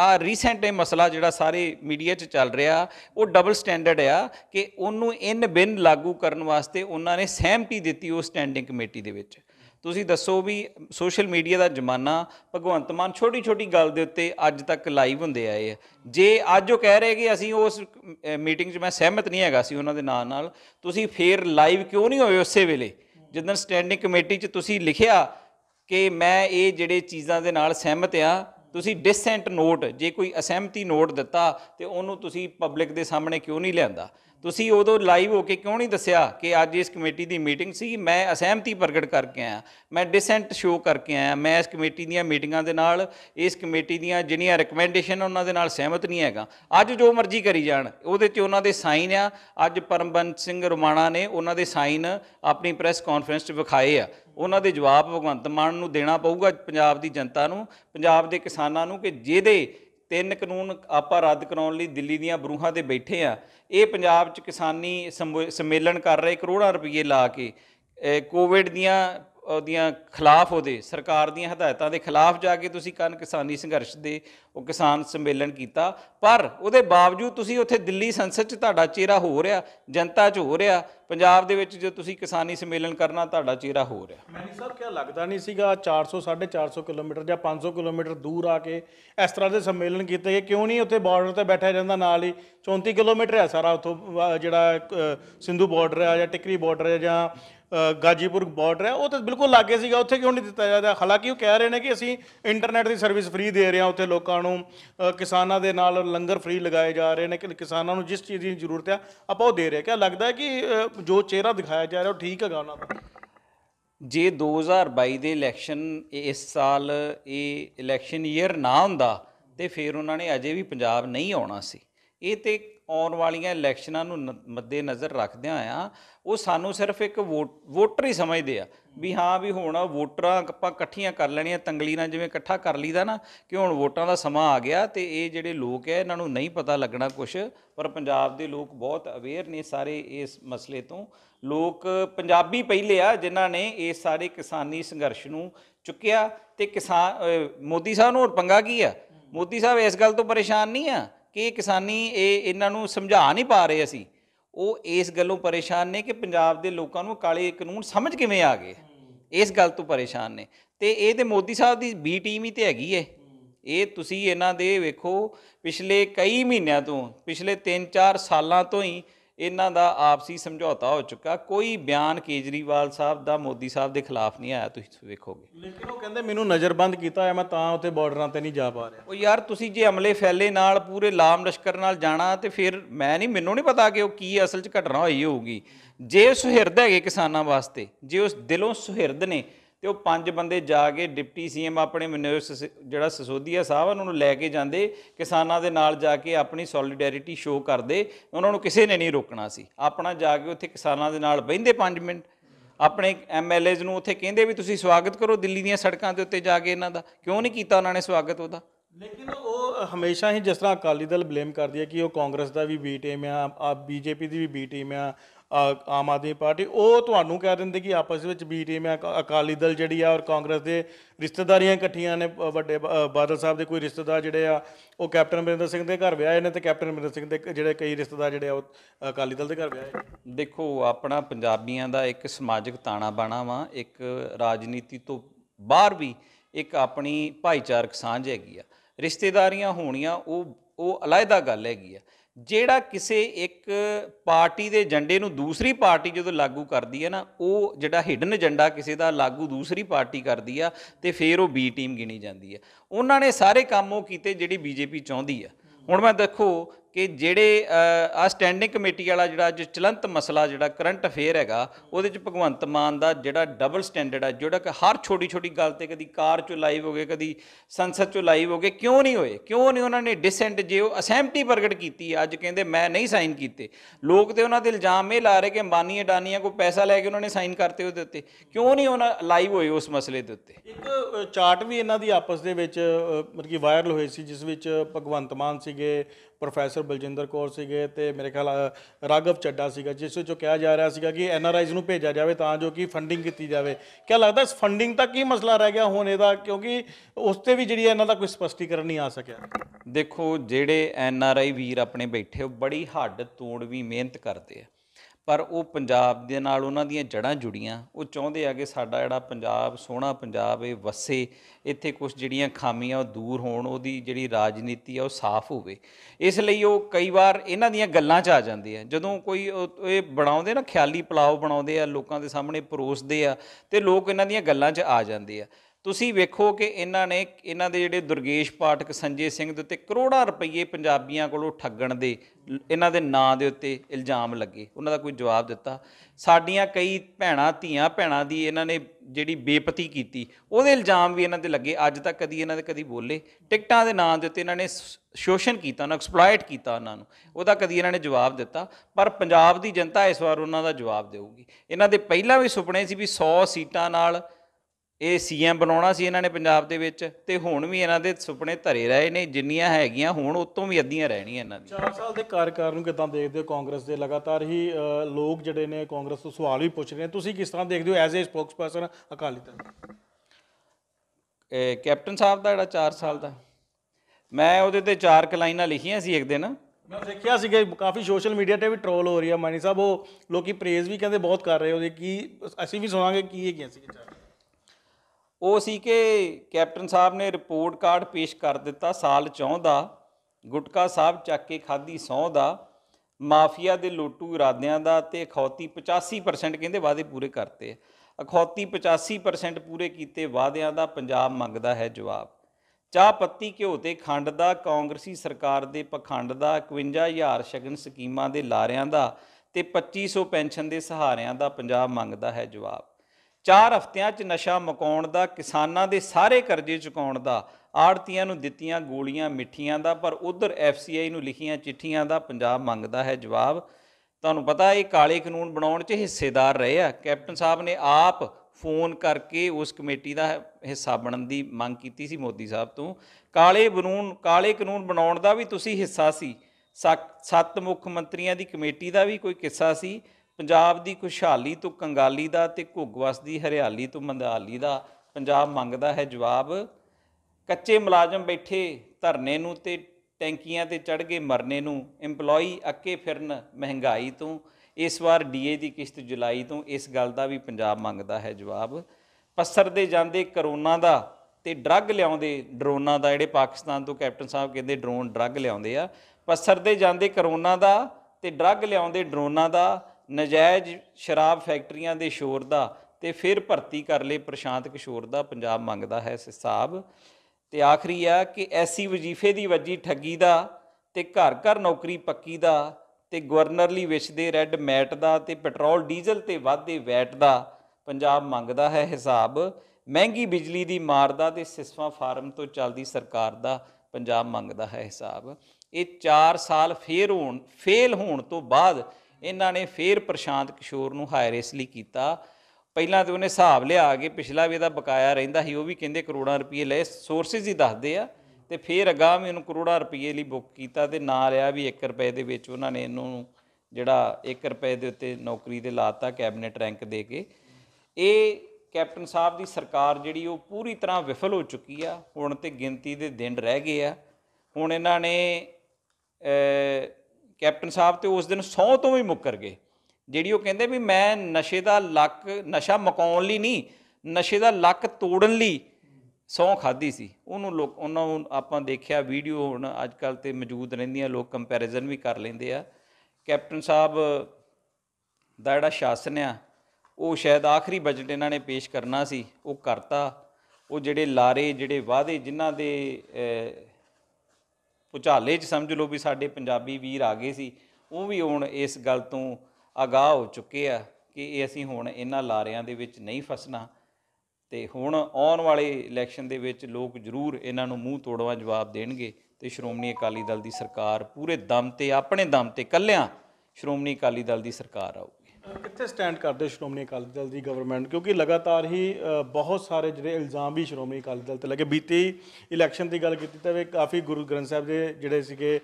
ਆ ਰੀਸੈਂਟ ਇਹ ਮਸਲਾ ਜਿਹੜਾ ਸਾਰੇ ਮੀਡੀਆ 'ਚ ਚੱਲ ਰਿਹਾ ਉਹ ਡਬਲ ਸਟੈਂਡਰਡ ਆ ਕਿ ਉਹਨੂੰ ਇਨ ਬਿਨ ਲਾਗੂ ਕਰਨ ਵਾਸਤੇ ਉਹਨਾਂ ਨੇ ਸਹਿਮਤੀ ਦਿੱਤੀ ਉਹ ਸਟੈਂਡਿੰਗ ਕਮੇਟੀ ਦੇ ਵਿੱਚ ਤੁਸੀਂ ਦੱਸੋ ਵੀ ਸੋਸ਼ਲ ਮੀਡੀਆ ਦਾ ਜ਼ਮਾਨਾ ਭਗਵੰਤ ਮਾਨ ਛੋਟੀ ਛੋਟੀ ਗੱਲ ਦੇ ਉੱਤੇ ਅੱਜ ਤੱਕ ਲਾਈਵ ਹੁੰਦੇ ਆਏ ਆ ਜੇ ਅੱਜ ਉਹ ਕਹਿ ਰਹੇ ਕਿ ਅਸੀਂ ਉਸ ਮੀਟਿੰਗ 'ਚ ਮੈਂ ਸਹਿਮਤ ਨਹੀਂ ਹੈਗਾ ਸੀ ਉਹਨਾਂ ਦੇ ਨਾਂ ਨਾਲ ਤੁਸੀਂ ਫੇਰ ਲਾਈਵ ਕਿਉਂ ਨਹੀਂ ਹੋਏ ਉਸੇ ਵੇਲੇ ਜਦੋਂ ਸਟੈਂਡਿੰਗ ਕਮੇਟੀ 'ਚ ਤੁਸੀਂ ਲਿਖਿਆ ਕਿ ਮੈਂ ਇਹ ਜਿਹੜੇ ਚੀਜ਼ਾਂ ਦੇ ਨਾਲ ਸਹਿਮਤ ਆ ਤੁਸੀਂ ਡਿਸੈਂਟ ਨੋਟ ਜੇ ਕੋਈ ਅਸਹਿਮਤੀ ਨੋਟ ਦਿੱਤਾ ਤੇ ਉਹਨੂੰ ਤੁਸੀਂ ਪਬਲਿਕ ਦੇ ਸਾਹਮਣੇ ਕਿਉਂ ਨਹੀਂ ਲਿਆਂਦਾ ਤੁਸੀਂ ਉਦੋਂ ਲਾਈਵ ਹੋ ਕੇ ਕਿਉਂ ਨਹੀਂ ਦੱਸਿਆ ਕਿ ਅੱਜ ਇਸ ਕਮੇਟੀ ਦੀ ਮੀਟਿੰਗ ਸੀ ਮੈਂ ਅਸਹਿਮਤੀ ਪ੍ਰਗਟ ਕਰਕੇ ਆਇਆ ਮੈਂ ਡਿਸੈਂਟ ਸ਼ੋ ਕਰਕੇ ਆਇਆ ਮੈਂ ਇਸ ਕਮੇਟੀ ਦੀਆਂ ਮੀਟਿੰਗਾਂ ਦੇ ਨਾਲ ਇਸ ਕਮੇਟੀ ਦੀਆਂ ਜਿਹੜੀਆਂ ਰეკਮੈਂਡੇਸ਼ਨ ਉਹਨਾਂ ਦੇ ਨਾਲ ਸਹਿਮਤ ਨਹੀਂ ਹੈਗਾ ਅੱਜ ਜੋ ਮਰਜ਼ੀ ਕਰੀ ਜਾਣ ਉਹਦੇ 'ਚ ਉਹਨਾਂ ਦੇ ਸਾਈਨ ਆ ਅੱਜ ਪਰਮਬੰਦ ਸਿੰਘ ਰੁਮਾਣਾ ਨੇ ਉਹਨਾਂ ਦੇ ਸਾਈਨ ਆਪਣੀ ਪ੍ਰੈਸ ਕਾਨਫਰੰਸ 'ਚ ਵਿਖਾਏ ਆ ਉਹਨਾਂ ਦੇ ਜਵਾਬ ਭਗਵੰਤ ਮਾਨ ਨੂੰ ਦੇਣਾ ਪਊਗਾ ਪੰਜਾਬ ਦੀ ਜਨਤਾ ਨੂੰ ਪੰਜਾਬ ਦੇ ਕਿਸਾਨਾਂ ਨੂੰ ਕਿ ਜਿਹਦੇ ਤਿੰਨ ਕਾਨੂੰਨ ਆਪਾਂ ਰੱਦ ਕਰਾਉਣ ਲਈ ਦਿੱਲੀ ਦੀਆਂ ਬਰੂਹਾਂ ਤੇ ਬੈਠੇ ਆ ਇਹ ਪੰਜਾਬ 'ਚ ਕਿਸਾਨੀ ਸੰਮੇਲਨ ਕਰ ਰਹੇ ਕਰੋੜਾਂ ਰੁਪਏ ਲਾ ਕੇ ਕੋਵਿਡ ਦੀਆਂ ਉਹਦੀਆਂ ਖਿਲਾਫ ਉਹਦੇ ਸਰਕਾਰ ਦੀਆਂ ਹਦਾਇਤਾਂ ਦੇ ਖਿਲਾਫ ਜਾ ਕੇ ਤੁਸੀਂ ਕਨ ਕਿਸਾਨੀ ਸੰਘਰਸ਼ ਦੇ ਉਹ ਕਿਸਾਨ ਸੰਮੇਲਨ ਕੀਤਾ ਪਰ ਉਹਦੇ ਬਾਵਜੂਦ ਤੁਸੀਂ ਉੱਥੇ ਦਿੱਲੀ ਸੰਸਦ 'ਚ ਤੁਹਾਡਾ ਚਿਹਰਾ ਹੋ ਰਿਹਾ ਜਨਤਾ 'ਚ ਹੋ ਰਿਹਾ ਪੰਜਾਬ ਦੇ ਵਿੱਚ ਜੇ ਤੁਸੀਂ ਕਿਸਾਨੀ ਸੰਮੇਲਨ ਕਰਨਾ ਤੁਹਾਡਾ ਚਿਹਰਾ ਹੋ ਰਿਹਾ ਮੈਨੂੰ ਸਰ ਕਿਹਾ ਲੱਗਦਾ ਨਹੀਂ ਸੀਗਾ 400 450 ਕਿਲੋਮੀਟਰ ਜਾਂ 500 ਕਿਲੋਮੀਟਰ ਦੂਰ ਆ ਕੇ ਇਸ ਤਰ੍ਹਾਂ ਦੇ ਸੰਮੇਲਨ ਕੀਤੇ ਗਏ ਕਿਉਂ ਨਹੀਂ ਉੱਥੇ ਬਾਰਡਰ ਤੇ ਬੈਠਾ ਜਾਂਦਾ ਨਾਲ ਹੀ 34 ਕਿਲੋਮੀਟਰ ਹੈ ਸਾਰਾ ਉੱਥੋਂ ਜਿਹੜਾ ਸਿੰਧੂ ਬਾਰਡਰ ਹੈ ਜਾਂ ਟਿਕਰੀ ਬਾਰਡਰ ਹੈ ਜਾਂ ਗਾਜੀਪੁਰ ਬਾਰਡਰ ਹੈ ਉਹ ਤਾਂ ਬਿਲਕੁਲ ਲਾਗੇ ਸੀਗਾ ਉੱਥੇ ਕਿਉਂ ਨਹੀਂ ਦਿੱਤਾ ਜਾਂਦਾ ਹਾਲਾਂਕਿ ਉਹ ਕਹਿ ਰਹੇ ਨੇ ਕਿ ਅਸੀਂ ਇੰਟਰਨੈਟ ਦੀ ਸਰਵਿਸ ਫ੍ਰੀ ਦੇ ਰਹੇ ਹਾਂ ਉੱਥੇ ਲੋਕਾਂ ਨੂੰ ਕਿਸਾਨਾਂ ਦੇ ਨਾਲ ਲੰਗਰ ਫ੍ਰੀ ਲਗਾਏ ਜਾ ਰਹੇ ਨੇ ਕਿ ਕਿਸਾਨਾਂ ਨੂੰ ਜਿਸ ਚੀਜ਼ ਦੀ ਜ਼ਰੂਰਤ ਹੈ ਆਪਾਂ ਉਹ ਦੇ ਰਹੇ ਕਿ ਲੱਗਦਾ ਹੈ ਕਿ ਜੋ ਚਿਹਰਾ ਦਿਖਾਇਆ ਜਾ ਰਿਹਾ ਉਹ ਠੀਕ ਹੈਗਾ ਉਹਨਾਂ ਦਾ ਜੇ 2022 ਦੇ ਇਲੈਕਸ਼ਨ ਇਸ ਸਾਲ ਇਹ ਇਲੈਕਸ਼ਨ ਈਅਰ ਨਾ ਹੁੰਦਾ ਤੇ ਫਿਰ ਉਹਨਾਂ ਨੇ ਅਜੇ ਵੀ ਪੰਜਾਬ ਨਹੀਂ ਆਉਣਾ ਸੀ ਇਹ ਤੇ ਆਉਣ ਵਾਲੀਆਂ ਇਲੈਕਸ਼ਨਾਂ ਨੂੰ ਮੱਦੇ ਨਜ਼ਰ ਰੱਖਦਿਆਂ ਆ ਉਹ ਸਾਨੂੰ ਸਿਰਫ ਇੱਕ ਵੋਟਰ ਹੀ ਸਮਝਦੇ ਆ ਵੀ ਹਾਂ ਵੀ ਹੁਣ ਵੋਟਰਾਂ ਆਪਾਂ ਇਕੱਠੀਆਂ ਕਰ ਲੈਣੀਆਂ ਤੰਗਲੀ ਨਾਲ ਜਿਵੇਂ ਇਕੱਠਾ ਕਰ ਲਈਦਾ ਨਾ ਕਿ ਹੁਣ ਵੋਟਾਂ ਦਾ ਸਮਾਂ ਆ ਗਿਆ ਤੇ ਇਹ ਜਿਹੜੇ ਲੋਕ ਐ ਇਹਨਾਂ ਨੂੰ ਨਹੀਂ ਪਤਾ ਲੱਗਣਾ ਕੁਝ ਪਰ ਪੰਜਾਬ ਦੇ ਲੋਕ ਬਹੁਤ ਅਵੇਅਰ ਨੇ ਸਾਰੇ ਇਸ ਮਸਲੇ ਤੋਂ ਲੋਕ ਪੰਜਾਬੀ ਪਹਿਲੇ ਆ ਜਿਨ੍ਹਾਂ ਨੇ ਇਸ ਸਾਰੇ ਕਿਸਾਨੀ ਸੰਘਰਸ਼ ਨੂੰ ਚੁੱਕਿਆ ਤੇ ਕਿਸਾਨ ਮੋਦੀ ਸਾਹਿਬ ਨੂੰ ਹੋਰ ਪੰਗਾ ਕੀ ਆ ਮੋਦੀ ਸਾਹਿਬ ਇਸ ਗੱਲ ਤੋਂ ਪਰੇਸ਼ਾਨ ਨਹੀਂ ਆ ਕਿ ਕਿਸਾਨੀ ਇਹ ਇਹਨਾਂ ਨੂੰ ਸਮਝਾ ਨਹੀਂ ਪਾ ਰਹੇ ਅਸੀਂ ਉਹ ਇਸ ਗੱਲੋਂ ਪਰੇਸ਼ਾਨ ਨੇ ਕਿ ਪੰਜਾਬ ਦੇ ਲੋਕਾਂ ਨੂੰ ਕਾਲੇ ਕਾਨੂੰਨ ਸਮਝ ਕਿਵੇਂ ਆ ਗਏ ਇਸ ਗੱਲ ਤੋਂ ਪਰੇਸ਼ਾਨ ਨੇ ਤੇ ਇਹ ਤੇ ਮੋਦੀ ਸਾਹਿਬ ਦੀ ਬੀ ਟੀਮ ਹੀ ਤੇ ਹੈਗੀ ਏ ਇਹ ਤੁਸੀਂ ਇਹਨਾਂ ਦੇ ਵੇਖੋ ਪਿਛਲੇ ਕਈ ਮਹੀਨਿਆਂ ਤੋਂ ਪਿਛਲੇ 3-4 ਸਾਲਾਂ ਤੋਂ ਹੀ ਇਹਨਾਂ ਦਾ ਆਪਸੀ ਸਮਝੌਤਾ ਹੋ ਚੁੱਕਾ ਕੋਈ ਬਿਆਨ ਕੇਜਰੀਵਾਲ ਸਾਹਿਬ ਦਾ ਮੋਦੀ ਸਾਹਿਬ ਦੇ ਖਿਲਾਫ ਨਹੀਂ ਆਇਆ ਤੁਸੀਂ ਵੇਖੋਗੇ ਲੇਕਿਨ ਉਹ ਕਹਿੰਦੇ ਮੈਨੂੰ ਨਜ਼ਰਬੰਦ ਕੀਤਾ ਹੋਇਆ ਮੈਂ ਤਾਂ ਉੱਥੇ ਬਾਰਡਰਾਂ ਤੇ ਨਹੀਂ ਜਾ ਪਾ ਰਿਹਾ ਉਹ ਯਾਰ ਤੁਸੀਂ ਜੇ ਅਮਲੇ ਫੈਲੇ ਨਾਲ ਪੂਰੇ ਲਾਮ ਲਸ਼ਕਰ ਨਾਲ ਜਾਣਾ ਤੇ ਫਿਰ ਮੈਂ ਨਹੀਂ ਮੈਨੂੰ ਨਹੀਂ ਪਤਾ ਕਿ ਉਹ ਕੀ ਅਸਲ 'ਚ ਘਟਨਾ ਹੋਈ ਹੋਊਗੀ ਜੇ ਸੁਹਿਰਦ ਹੈਗੇ ਕਿਸਾਨਾਂ ਵਾਸਤੇ ਜੇ ਉਸ ਦਿਲੋਂ ਸੁਹਿਰਦ ਨੇ ਤੇ ਉਹ ਪੰਜ ਬੰਦੇ ਜਾ ਕੇ ਡਿਪਟੀ ਸੀਐਮ ਆਪਣੇ ਮਨੋਜ ਜਿਹੜਾ ਸਸੋਦੀਆ ਸਾਹਿਬ ਉਹਨਾਂ ਨੂੰ ਲੈ ਕੇ ਜਾਂਦੇ ਕਿਸਾਨਾਂ ਦੇ ਨਾਲ ਜਾ ਕੇ ਆਪਣੀ ਸੋਲੀਡੈਰਿਟੀ ਸ਼ੋਅ ਕਰਦੇ ਉਹਨਾਂ ਨੂੰ ਕਿਸੇ ਨੇ ਨਹੀਂ ਰੋਕਣਾ ਸੀ ਆਪਣਾ ਜਾ ਕੇ ਉੱਥੇ ਕਿਸਾਨਾਂ ਦੇ ਨਾਲ ਬਹਿੰਦੇ 5 ਮਿੰਟ ਆਪਣੇ ਐਮਐਲਏਜ਼ ਨੂੰ ਉੱਥੇ ਕਹਿੰਦੇ ਵੀ ਤੁਸੀਂ ਸਵਾਗਤ ਕਰੋ ਦਿੱਲੀ ਦੀਆਂ ਸੜਕਾਂ ਦੇ ਉੱਤੇ ਜਾ ਕੇ ਇਹਨਾਂ ਦਾ ਕਿਉਂ ਨਹੀਂ ਕੀਤਾ ਉਹਨਾਂ ਨੇ ਸਵਾਗਤ ਉਹਦਾ ਲੇਕਿਨ ਉਹ ਹਮੇਸ਼ਾ ਹੀ ਜਿਸ ਤਰ੍ਹਾਂ ਅਕਾਲੀ ਦਲ ਬਲੇਮ ਕਰਦੀ ਹੈ ਕਿ ਉਹ ਕਾਂਗਰਸ ਦਾ ਵੀ ਬੀ ਟੀਮ ਆ ਆ ਬੀਜੇਪੀ ਦੀ ਵੀ ਬੀ ਟੀਮ ਆ ਆਮ ਆਦਮੀ ਪਾਰਟੀ ਉਹ ਤੁਹਾਨੂੰ ਕਹਿ ਦਿੰਦੇ ਕਿ ਆਪਸ ਵਿੱਚ ਬੀ ਟੀਮ ਹੈ ਅਕਾਲੀ ਦਲ ਜਿਹੜੀ ਆ ਔਰ ਕਾਂਗਰਸ ਦੇ ਰਿਸ਼ਤੇਦਾਰੀਆਂ ਇਕੱਠੀਆਂ ਨੇ ਵੱਡੇ ਬਾਦਲ ਸਾਹਿਬ ਦੇ ਕੋਈ ਰਿਸ਼ਤੇਦਾਰ ਜਿਹੜੇ ਆ ਉਹ ਕੈਪਟਨ ਅਮਰਿੰਦਰ ਸਿੰਘ ਦੇ ਘਰ ਵਿਆਹੇ ਨੇ ਤੇ ਕੈਪਟਨ ਅਮਰਿੰਦਰ ਸਿੰਘ ਦੇ ਜਿਹੜੇ ਕਈ ਰਿਸ਼ਤੇਦਾਰ ਜਿਹੜੇ ਆ ਉਹ ਅਕਾਲੀ ਦਲ ਦੇ ਘਰ ਵਿਆਹੇ ਦੇਖੋ ਆਪਣਾ ਪੰਜਾਬੀਆਂ ਦਾ ਇੱਕ ਸਮਾਜਿਕ ਤਾਣਾ ਬਾਣਾ ਵਾ ਇੱਕ ਰਾਜਨੀਤੀ ਤੋਂ ਬਾਹਰ ਵੀ ਇੱਕ ਆਪਣੀ ਭਾਈਚਾਰਕ ਸਾਂਝ ਹੈਗੀ ਆ ਰਿਸ਼ਤੇਦਾਰੀਆਂ ਹੋਣੀਆਂ ਉਹ ਉਹ ਅਲੱਗ ਗੱਲ ਹੈਗੀ ਆ ਜਿਹੜਾ ਕਿਸੇ ਇੱਕ ਪਾਰਟੀ ਦੇ ਏਜੰਡੇ ਨੂੰ ਦੂਸਰੀ ਪਾਰਟੀ ਜਦੋਂ ਲਾਗੂ ਕਰਦੀ ਹੈ ਨਾ ਉਹ ਜਿਹੜਾ ਹਿਡਨ ਏਜੰਡਾ ਕਿਸੇ ਦਾ ਲਾਗੂ ਦੂਸਰੀ ਪਾਰਟੀ ਕਰਦੀ ਆ ਤੇ ਫਿਰ ਉਹ ਬੀ ਟੀਮ ਗਿਣੀ ਜਾਂਦੀ ਹੈ ਉਹਨਾਂ ਨੇ ਸਾਰੇ ਕੰਮ ਉਹ ਕੀਤੇ ਜਿਹੜੀ ਬੀਜੇਪੀ ਚਾਹੁੰਦੀ ਆ ਹੁਣ ਮੈਂ ਦੇਖੋ ਕਿ ਜਿਹੜੇ ਆ ਸਟੈਂਡਿੰਗ ਕਮੇਟੀ ਵਾਲਾ ਜਿਹੜਾ ਜੋ ਚਲੰਤ ਮਸਲਾ ਜਿਹੜਾ ਕਰੰਟ ਅਫੇਅਰ ਹੈਗਾ ਉਹਦੇ ਚ ਭਗਵੰਤ ਮਾਨ ਦਾ ਜਿਹੜਾ ਡਬਲ ਸਟੈਂਡਰਡ ਹੈ ਜਿਹੜਾ ਕਿ ਹਰ ਛੋਟੀ ਛੋਟੀ ਗੱਲ ਤੇ ਕਦੀ ਕਾਰ ਚੋਂ ਲਾਈਵ ਹੋ ਗਏ ਕਦੀ ਸੰਸਦ ਚੋਂ ਲਾਈਵ ਹੋ ਗਏ ਕਿਉਂ ਨਹੀਂ ਹੋਏ ਕਿਉਂ ਨਹੀਂ ਉਹਨਾਂ ਨੇ ਡਿਸੈਂਟ ਜੇ ਉਹ ਅਸੈਂਬਲੀ ਪ੍ਰਗਟ ਕੀਤੀ ਅੱਜ ਕਹਿੰਦੇ ਮੈਂ ਨਹੀਂ ਸਾਈਨ ਕੀਤੇ ਲੋਕ ਤੇ ਉਹਨਾਂ ਦੇ ਇਲਜ਼ਾਮ ਇਹ ਲਾ ਰਹੇ ਕਿ ਮਾਨੀ ਅਡਾਨੀਆਂ ਕੋ ਪੈਸਾ ਲੈ ਕੇ ਉਹਨਾਂ ਨੇ ਸਾਈਨ ਕਰਤੇ ਉਹਦੇ ਉੱਤੇ ਕਿਉਂ ਨਹੀਂ ਉਹਨਾਂ ਲਾਈਵ ਹੋਏ ਉਸ ਮਸਲੇ ਦੇ ਉੱਤੇ ਇੱਕ ਚਾਰਟ ਵੀ ਇਹਨਾਂ ਦੀ ਆਪਸ ਦੇ ਵਿੱਚ ਮਤਲਬ ਕਿ ਵਾਇਰਲ ਹੋਏ ਸੀ ਜਿਸ ਵਿੱਚ ਭਗਵੰਤ ਮਾਨ ਸੀਗੇ ਪ੍ਰੋਫੈਸਰ ਬਲਜਿੰਦਰ ਕੌਰ ਸੀਗੇ ਤੇ ਮੇਰੇ ਖਿਆਲ ਰਾਗਵ ਚੱਡਾ ਸੀਗਾ ਜਿਸ ਵਿੱਚ ਕਿਹਾ ਜਾ ਰਿਹਾ ਸੀਗਾ ਕਿ ਐਨ ਆਰ ਨੂੰ ਭੇਜਿਆ ਜਾਵੇ ਤਾਂ ਜੋ ਕਿ ਫੰਡਿੰਗ ਕੀਤੀ ਜਾਵੇ ਕੀ ਲੱਗਦਾ ਇਸ ਫੰਡਿੰਗ ਦਾ ਕੀ ਮਸਲਾ ਰਹਿ ਗਿਆ ਹੁਣ ਇਹਦਾ ਕਿਉਂਕਿ ਉਸ ਤੇ ਵੀ ਜਿਹੜੀ ਇਹਨਾਂ ਦਾ ਕੋਈ ਸਪਸ਼ਟੀਕਰਨ ਨਹੀਂ ਆ ਸਕਿਆ ਦੇਖੋ ਜਿਹੜੇ ਐਨ ਆਰ ਆਈ ਵੀਰ ਆਪਣੇ ਬੈਠੇ ਉਹ ਬੜੀ ਹੱਡ ਤੋੜ ਵੀ ਮਿਹਨਤ ਕਰਦੇ ਆ ਪਰ ਉਹ ਪੰਜਾਬ ਦੇ ਨਾਲ ਉਹਨਾਂ ਦੀਆਂ ਜੜਾਂ ਜੁੜੀਆਂ ਉਹ ਚਾਹੁੰਦੇ ਆ ਕਿ ਸਾਡਾ ਜਿਹੜਾ ਪੰਜਾਬ ਸੋਹਣਾ ਪੰਜਾਬ ਇਹ ਵਸੇ ਇੱਥੇ ਕੁਝ ਜਿਹੜੀਆਂ ਖਾਮੀਆਂ ਉਹ ਦੂਰ ਹੋਣ ਉਹਦੀ ਜਿਹੜੀ ਰਾਜਨੀਤੀ ਆ ਉਹ ਸਾਫ਼ ਹੋਵੇ ਇਸ ਲਈ ਉਹ ਕਈ ਵਾਰ ਇਹਨਾਂ ਦੀਆਂ ਗੱਲਾਂ 'ਚ ਆ ਜਾਂਦੇ ਆ ਜਦੋਂ ਕੋਈ ਇਹ ਬਣਾਉਂਦੇ ਨਾ ਖਿਆਲੀ ਪਲਾਓ ਬਣਾਉਂਦੇ ਆ ਲੋਕਾਂ ਦੇ ਸਾਹਮਣੇ ਪਰੋਸਦੇ ਆ ਤੇ ਲੋਕ ਇਹਨਾਂ ਦੀਆਂ ਗੱਲਾਂ 'ਚ ਆ ਜਾਂਦੇ ਆ ਤੁਸੀਂ ਵੇਖੋ ਕਿ ਇਹਨਾਂ ਨੇ ਇਹਨਾਂ ਦੇ ਜਿਹੜੇ ਦੁਰਗੇਸ਼ ਪਾਠਕ ਸੰਜੇ ਸਿੰਘ ਦੇ ਉੱਤੇ ਕਰੋੜਾਂ ਰੁਪਏ ਪੰਜਾਬੀਆਂ ਕੋਲੋਂ ਠੱਗਣ ਦੇ ਇਹਨਾਂ ਦੇ ਨਾਂ ਦੇ ਉੱਤੇ ਇਲਜ਼ਾਮ ਲੱਗੇ ਉਹਨਾਂ ਦਾ ਕੋਈ ਜਵਾਬ ਦਿੱਤਾ ਸਾਡੀਆਂ ਕਈ ਭੈਣਾਂ ਧੀਆਂ ਭੈਣਾਂ ਦੀ ਇਹਨਾਂ ਨੇ ਜਿਹੜੀ ਬੇਪਤੀ ਕੀਤੀ ਉਹਦੇ ਇਲਜ਼ਾਮ ਵੀ ਇਹਨਾਂ ਤੇ ਲੱਗੇ ਅੱਜ ਤੱਕ ਕਦੀ ਇਹਨਾਂ ਦੇ ਕਦੀ ਬੋਲੇ ਟਿਕਟਾਂ ਦੇ ਨਾਂ ਦੇ ਉੱਤੇ ਇਹਨਾਂ ਨੇ ਸ਼ੋਸ਼ਣ ਕੀਤਾ ਉਹਨਾਂ ਐਕਸਪਲੋਇਟ ਕੀਤਾ ਉਹਨਾਂ ਨੂੰ ਉਹਦਾ ਕਦੀ ਇਹਨਾਂ ਨੇ ਜਵਾਬ ਦਿੱਤਾ ਪਰ ਪੰਜਾਬ ਦੀ ਜਨਤਾ ਇਸ ਵਾਰ ਉਹਨਾਂ ਦਾ ਜਵਾਬ ਦੇਊਗੀ ਇਹਨਾਂ ਦੇ ਪਹਿਲਾਂ ਵੀ ਸੁਪਨੇ ਸੀ ਵੀ 100 ਸੀਟਾਂ ਨਾਲ ਇਹ ਸੀਐਮ ਬਣਾਉਣਾ ਸੀ ਇਹਨਾਂ ਨੇ ਪੰਜਾਬ ਦੇ ਵਿੱਚ ਤੇ ਹੁਣ ਵੀ ਇਹਨਾਂ ਦੇ ਸੁਪਨੇ ਧਰੇ ਰਹੇ ਨੇ ਜਿੰਨੀਆਂ ਹੈਗੀਆਂ ਹੁਣ ਉਤੋਂ ਵੀ ਅੱਧੀਆਂ ਰਹਿਣੀਆਂ ਇਹਨਾਂ ਦੀ 4 ਸਾਲ ਦੇ ਕਾਰਕਾਰ ਨੂੰ ਕਿਦਾਂ ਦੇਖਦੇ ਹੋ ਕਾਂਗਰਸ ਦੇ ਲਗਾਤਾਰ ਹੀ ਲੋਕ ਜਿਹੜੇ ਨੇ ਕਾਂਗਰਸ ਤੋਂ ਸਵਾਲ ਵੀ ਪੁੱਛ ਰਹੇ ਨੇ ਤੁਸੀਂ ਕਿਸ ਤਰ੍ਹਾਂ ਦੇਖਦੇ ਹੋ as a spokesperson Akali Dal captain Sahib ਦਾ ਜਿਹੜਾ 4 ਸਾਲ ਦਾ ਮੈਂ ਉਹਦੇ ਤੇ ਚਾਰ ਕਲਾਈਨਾਂ ਲਿਖੀਆਂ ਸੀ ਇੱਕ ਦਿਨ ਮੈਂ ਦੇਖਿਆ ਸੀ ਕਿ ਕਾਫੀ ਸੋਸ਼ਲ ਮੀਡੀਆ ਤੇ ਵੀ ਟ੍ਰੋਲ ਹੋ ਰਹੀ ਆ ਮਾਨੀ ਸਾਹਿਬ ਉਹ ਲੋਕੀ ਪ੍ਰੇਜ਼ ਵੀ ਕਹਿੰਦੇ ਬਹੁਤ ਕਰ ਰਹੇ ਉਹਦੇ ਕੀ ਅਸੀਂ ਵੀ ਸੁਣਾਂਗੇ ਕੀ ਹੈਗੀਆਂ ਸੀ ਚਾਰ ਉਹ ਸੀ ਕਿ ਕੈਪਟਨ ਸਾਹਿਬ ਨੇ ਰਿਪੋਰਟ ਕਾਰਡ ਪੇਸ਼ ਕਰ ਦਿੱਤਾ ਸਾਲ ਚੋਂ ਦਾ ਗੁਟਕਾ ਸਾਹਿਬ ਚੱਕ ਕੇ ਖਾਦੀ ਸੌ ਦਾ ਮਾਫੀਆ ਦੇ ਲੋਟੂ ਇਰਾਦਿਆਂ ਦਾ ਤੇ ਅਖੌਤੀ 85% ਕਹਿੰਦੇ ਵਾਅਦੇ ਪੂਰੇ ਕਰਤੇ ਅਖੌਤੀ 85% ਪੂਰੇ ਕੀਤੇ ਵਾਅਦਿਆਂ ਦਾ ਪੰਜਾਬ ਮੰਗਦਾ ਹੈ ਜਵਾਬ ਚਾਹ ਪੱਤੀ ਘਿਓ ਤੇ ਖੰਡ ਦਾ ਕਾਂਗਰਸੀ ਸਰਕਾਰ ਦੇ ਪਖੰਡ ਦਾ 51000 ਸ਼ਗਨ ਸਕੀਮਾਂ ਦੇ ਲਾਰਿਆਂ ਦਾ ਤੇ 2500 ਪੈਨਸ਼ਨ ਦੇ ਸਹਾਰਿਆਂ ਦਾ ਪੰਜਾਬ ਮੰਗਦਾ ਹੈ ਜਵਾਬ ਚਾਰ ਹਫ਼ਤਿਆਂ 'ਚ ਨਸ਼ਾ ਮਕਾਉਣ ਦਾ ਕਿਸਾਨਾਂ ਦੇ ਸਾਰੇ ਕਰਜ਼ੇ ਚੁਕਾਉਣ ਦਾ ਆੜਤੀਆਂ ਨੂੰ ਦਿੱਤੀਆਂ ਗੋਲੀਆਂ ਮਿੱਠੀਆਂ ਦਾ ਪਰ ਉਧਰ ਐਫਸੀਆਈ ਨੂੰ ਲਿਖੀਆਂ ਚਿੱਠੀਆਂ ਦਾ ਪੰਜਾਬ ਮੰਗਦਾ ਹੈ ਜਵਾਬ ਤੁਹਾਨੂੰ ਪਤਾ ਇਹ ਕਾਲੇ ਕਾਨੂੰਨ ਬਣਾਉਣ 'ਚ ਹਿੱਸੇਦਾਰ ਰਹੇ ਆ ਕੈਪਟਨ ਸਾਹਿਬ ਨੇ ਆਪ ਫੋਨ ਕਰਕੇ ਉਸ ਕਮੇਟੀ ਦਾ ਹਿੱਸਾ ਬਣਨ ਦੀ ਮੰਗ ਕੀਤੀ ਸੀ ਮੋਦੀ ਸਾਹਿਬ ਤੋਂ ਕਾਲੇ ਬਨੂਨ ਕਾਲੇ ਕਾਨੂੰਨ ਬਣਾਉਣ ਦਾ ਵੀ ਤੁਸੀਂ ਹਿੱਸਾ ਸੀ ਸੱਤ ਮੁੱਖ ਮੰਤਰੀਆਂ ਦੀ ਕਮੇਟੀ ਦਾ ਵੀ ਕੋਈ ਕਿੱਸਾ ਸੀ ਪੰਜਾਬ ਦੀ ਖੁਸ਼ਹਾਲੀ ਤੋਂ ਕੰਗਾਲੀ ਦਾ ਤੇ ਘੁੱਗਵਸ ਦੀ ਹਰਿਆਲੀ ਤੋਂ ਮੰਦਹਾਲੀ ਦਾ ਪੰਜਾਬ ਮੰਗਦਾ ਹੈ ਜਵਾਬ ਕੱਚੇ ਮੁਲਾਜ਼ਮ ਬੈਠੇ ਧਰਨੇ ਨੂੰ ਤੇ ਟੈਂਕੀਆਂ ਤੇ ਚੜ ਕੇ ਮਰਨੇ ਨੂੰ EMPLOYEE ਅੱਕੇ ਫਿਰਨ ਮਹਿੰਗਾਈ ਤੋਂ ਇਸ ਵਾਰ ਡੀਏ ਦੀ ਕਿਸ਼ਤ ਜੁਲਾਈ ਤੋਂ ਇਸ ਗੱਲ ਦਾ ਵੀ ਪੰਜਾਬ ਮੰਗਦਾ ਹੈ ਜਵਾਬ ਪੱਸਰ ਦੇ ਜਾਂਦੇ ਕਰੋਨਾ ਦਾ ਤੇ ਡਰੱਗ ਲਿਆਉਂਦੇ ਡਰੋਨਾਂ ਦਾ ਜਿਹੜੇ ਪਾਕਿਸਤਾਨ ਤੋਂ ਕੈਪਟਨ ਸਾਹਿਬ ਕਹਿੰਦੇ ਡਰੋਨ ਡਰੱਗ ਲਿਆਉਂਦੇ ਆ ਪੱਸਰ ਦੇ ਜਾਂਦੇ ਕਰੋਨਾ ਦਾ ਤੇ ਡਰੱਗ ਲਿਆਉਂਦੇ ਡਰੋਨਾਂ ਦਾ ਨਜਾਇਜ਼ ਸ਼ਰਾਬ ਫੈਕਟਰੀਆਂ ਦੇ ਸ਼ੋਰ ਦਾ ਤੇ ਫਿਰ ਭਰਤੀ ਕਰ ਲਈ ਪ੍ਰਸ਼ਾਂਤ ਕਿਸ਼ੋਰ ਦਾ ਪੰਜਾਬ ਮੰਗਦਾ ਹੈ ਸਿਸਾਬ ਤੇ ਆਖਰੀ ਆ ਕਿ ਐਸੀ ਵਜੀਫੇ ਦੀ ਵੱਜੀ ਠੱਗੀ ਦਾ ਤੇ ਘਰ ਘਰ ਨੌਕਰੀ ਪੱਕੀ ਦਾ ਤੇ ਗਵਰਨਰਲੀ ਵਿਸ਼ ਦੇ ਰੈੱਡ ਮੈਟ ਦਾ ਤੇ ਪੈਟਰੋਲ ਡੀਜ਼ਲ ਤੇ ਵਾਧੇ ਵੈਟ ਦਾ ਪੰਜਾਬ ਮੰਗਦਾ ਹੈ ਹਿਸਾਬ ਮਹਿੰਗੀ ਬਿਜਲੀ ਦੀ ਮਾਰ ਦਾ ਤੇ ਸਿਸਵਾ ਫਾਰਮ ਤੋਂ ਚੱਲਦੀ ਸਰਕਾਰ ਦਾ ਪੰਜਾਬ ਮੰਗਦਾ ਹੈ ਹਿਸਾਬ ਇਹ 4 ਸਾਲ ਫੇਰ ਹੋਣ ਫੇਲ ਹੋਣ ਤੋਂ ਬਾਅਦ ਇਹਨਾਂ ਨੇ ਫੇਰ ਪ੍ਰਸ਼ਾਂਤ ਕਿਸ਼ੋਰ ਨੂੰ ਹਾਇਰ ਇਸ ਲਈ ਕੀਤਾ ਪਹਿਲਾਂ ਤੇ ਉਹਨੇ ਹਿਸਾਬ ਲਿਆ ਕੇ ਪਿਛਲਾ ਵੀ ਇਹਦਾ ਬਕਾਇਆ ਰਹਿੰਦਾ ਸੀ ਉਹ ਵੀ ਕਹਿੰਦੇ ਕਰੋੜਾਂ ਰੁਪਏ ਲਏ ਸੋਰਸਿਸ ਹੀ ਦੱਸਦੇ ਆ ਤੇ ਫੇਰ ਅਗਾਹ ਵੀ ਉਹਨੂੰ ਕਰੋੜਾਂ ਰੁਪਏ ਲਈ ਬੁੱਕ ਕੀਤਾ ਤੇ ਨਾਂ ਲਿਆ ਵੀ 1 ਰੁਪਏ ਦੇ ਵਿੱਚ ਉਹਨਾਂ ਨੇ ਇਹਨੂੰ ਜਿਹੜਾ 1 ਰੁਪਏ ਦੇ ਉੱਤੇ ਨੌਕਰੀ ਦੇ ਲਾਤਾ ਕੈਬਨਿਟ ਰੈਂਕ ਦੇ ਕੇ ਇਹ ਕੈਪਟਨ ਸਾਹਿਬ ਦੀ ਸਰਕਾਰ ਜਿਹੜੀ ਉਹ ਪੂਰੀ ਤਰ੍ਹਾਂ ਵਿਫਲ ਹੋ ਚੁੱਕੀ ਆ ਹੁਣ ਤੇ ਗਿਣਤੀ ਦੇ ਦਿਨ ਰਹਿ ਗਏ ਆ ਹੁਣ ਇਹਨਾਂ ਨੇ ਕੈਪਟਨ ਸਾਹਿਬ ਤੇ ਉਸ ਦਿਨ ਸੌ ਤੋਂ ਵੀ ਮੁੱਕਰ ਗਏ ਜਿਹੜੀ ਉਹ ਕਹਿੰਦੇ ਵੀ ਮੈਂ ਨਸ਼ੇ ਦਾ ਲੱਕ ਨਸ਼ਾ ਮਕਾਉਣ ਲਈ ਨਹੀਂ ਨਸ਼ੇ ਦਾ ਲੱਕ ਤੋੜਨ ਲਈ ਸੌ ਖਾਦੀ ਸੀ ਉਹਨੂੰ ਲੋਕ ਉਹਨਾਂ ਨੂੰ ਆਪਾਂ ਦੇਖਿਆ ਵੀਡੀਓ ਹੁਣ ਅੱਜ ਕੱਲ ਤੇ ਮੌਜੂਦ ਰਹਿੰਦੀਆਂ ਲੋਕ ਕੰਪੈਰੀਜ਼ਨ ਵੀ ਕਰ ਲੈਂਦੇ ਆ ਕੈਪਟਨ ਸਾਹਿਬ ਦਾ ਜਿਹੜਾ ਸ਼ਾਸਨ ਆ ਉਹ ਸ਼ਾਇਦ ਆਖਰੀ ਬਜਟ ਇਹਨਾਂ ਨੇ ਪੇਸ਼ ਕਰਨਾ ਸੀ ਉਹ ਕਰਤਾ ਉਹ ਜਿਹੜੇ ਲਾਰੇ ਜਿਹੜੇ ਵਾਅਦੇ ਜਿਨ੍ਹਾਂ ਦੇ ਉਚਾਲੇ 'ਚ ਸਮਝ ਲਓ ਵੀ ਸਾਡੇ ਪੰਜਾਬੀ ਵੀਰ ਆ ਗਏ ਸੀ ਉਹ ਵੀ ਹੁਣ ਇਸ ਗੱਲ ਤੋਂ ਆਗਾਹ ਹੋ ਚੁੱਕੇ ਆ ਕਿ ਇਹ ਅਸੀਂ ਹੁਣ ਇਹਨਾਂ ਲਾਰਿਆਂ ਦੇ ਵਿੱਚ ਨਹੀਂ ਫਸਣਾ ਤੇ ਹੁਣ ਆਉਣ ਵਾਲੇ ਇਲੈਕਸ਼ਨ ਦੇ ਵਿੱਚ ਲੋਕ ਜ਼ਰੂਰ ਇਹਨਾਂ ਨੂੰ ਮੂੰਹ ਤੋੜਵਾ ਜਵਾਬ ਦੇਣਗੇ ਤੇ ਸ਼੍ਰੋਮਣੀ ਅਕਾਲੀ ਦਲ ਦੀ ਸਰਕਾਰ ਪੂਰੇ ਦਮ ਤੇ ਆਪਣੇ ਦਮ ਤੇ ਕੱਲਿਆਂ ਸ਼੍ਰੋਮਣੀ ਅਕਾਲੀ ਦਲ ਦੀ ਸਰਕਾਰ ਆਊ ਕਿੱਥੇ ਸਟੈਂਡ ਕਰਦੇ ਸ਼੍ਰੋਮਣੀ ਅਕਾਲੀ ਦਲ ਦੀ ਗਵਰਨਮੈਂਟ ਕਿਉਂਕਿ ਲਗਾਤਾਰ ਹੀ ਬਹੁਤ ਸਾਰੇ ਜਿਹੜੇ ਇਲਜ਼ਾਮ ਵੀ ਸ਼੍ਰੋਮਣੀ ਅਕਾਲੀ ਦਲ ਤੇ ਲੱਗੇ ਬੀਤੀ ਇਲੈਕਸ਼ਨ ਦੀ ਗੱਲ ਕੀਤੀ ਤਾਂ ਵੀ ਕਾਫੀ ਗੁਰੂ ਗ੍ਰੰਥ ਸਾਹਿਬ ਦੇ ਜਿਹੜੇ ਸੀਗੇ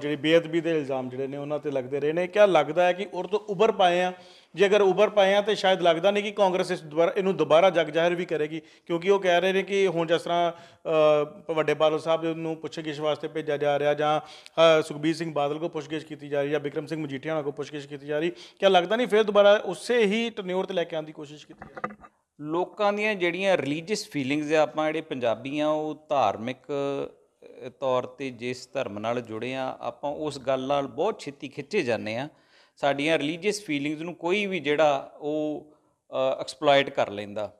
ਜਿਹੜੀ ਬੇਅਦਬੀ ਦੇ ਇਲਜ਼ਾਮ ਜਿਹੜੇ ਨੇ ਉਹਨਾਂ ਤੇ ਲੱਗਦੇ ਰਹੇ ਨੇ ਕਿਹਾ ਲੱਗਦਾ ਹੈ ਕਿ ਉਰ ਤੋਂ ਉੱਭਰ ਪਾਏ ਆ ਜੇ ਅਗਰ ਉਭਰ ਪਏ ਆ ਤੇ ਸ਼ਾਇਦ ਲੱਗਦਾ ਨਹੀਂ ਕਿ ਕਾਂਗਰਸ ਇਸ ਦੁਬਾਰਾ ਇਹਨੂੰ ਦੁਬਾਰਾ ਜਗ ਜ਼ਾਹਿਰ ਵੀ ਕਰੇਗੀ ਕਿਉਂਕਿ ਉਹ ਕਹਿ ਰਹੇ ਨੇ ਕਿ ਹੁਣ ਜਿਸ ਤਰ੍ਹਾਂ ਵੱਡੇ ਬਾਦਲ ਸਾਹਿਬ ਨੂੰ ਇਸ ਵਾਸਤੇ ਭੇਜਿਆ ਜਾ ਰਿਹਾ ਜਾਂ ਸੁਖਬੀਰ ਸਿੰਘ ਬਾਦਲ ਕੋ ਪੁੱਛਗਿੱਛ ਕੀਤੀ ਜਾ ਰਹੀ ਜਾਂ ਵਿਕਰਮ ਸਿੰਘ ਮਜੀਠੀਆ ਉਹਨਾਂ ਕੋ ਪੁੱਛਗਿੱਛ ਕੀਤੀ ਜਾ ਰਹੀ ਕਿਆ ਲੱਗਦਾ ਨਹੀਂ ਫਿਰ ਦੁਬਾਰਾ ਉਸੇ ਹੀ ਟਨਿਓਰ ਤੇ ਲੈ ਕੇ ਆਉਣ ਦੀ ਕੋਸ਼ਿਸ਼ ਕੀਤੀ ਜਾ ਰਹੀ ਲੋਕਾਂ ਦੀਆਂ ਜਿਹੜੀਆਂ ਰਿਲੀਜੀਅਸ ਫੀਲਿੰਗਸ ਆ ਆਪਾਂ ਜਿਹੜੇ ਪੰਜਾਬੀ ਆ ਉਹ ਧਾਰਮਿਕ ਤੌਰ ਤੇ ਜਿਸ ਧਰਮ ਨਾਲ ਜੁੜੇ ਆ ਆਪਾਂ ਉਸ ਗੱਲ ਨਾਲ ਬਹੁਤ ਛੇਤੀ ਖਿੱਚੇ ਜਾਂਦੇ ਆ ਸਾਡੀਆਂ ਰਿਲੀਜੀਅਸ ਫੀਲਿੰਗਸ ਨੂੰ ਕੋਈ ਵੀ ਜਿਹੜਾ ਉਹ ਐਕਸਪਲੋਇਟ ਕਰ ਲੈਂਦਾ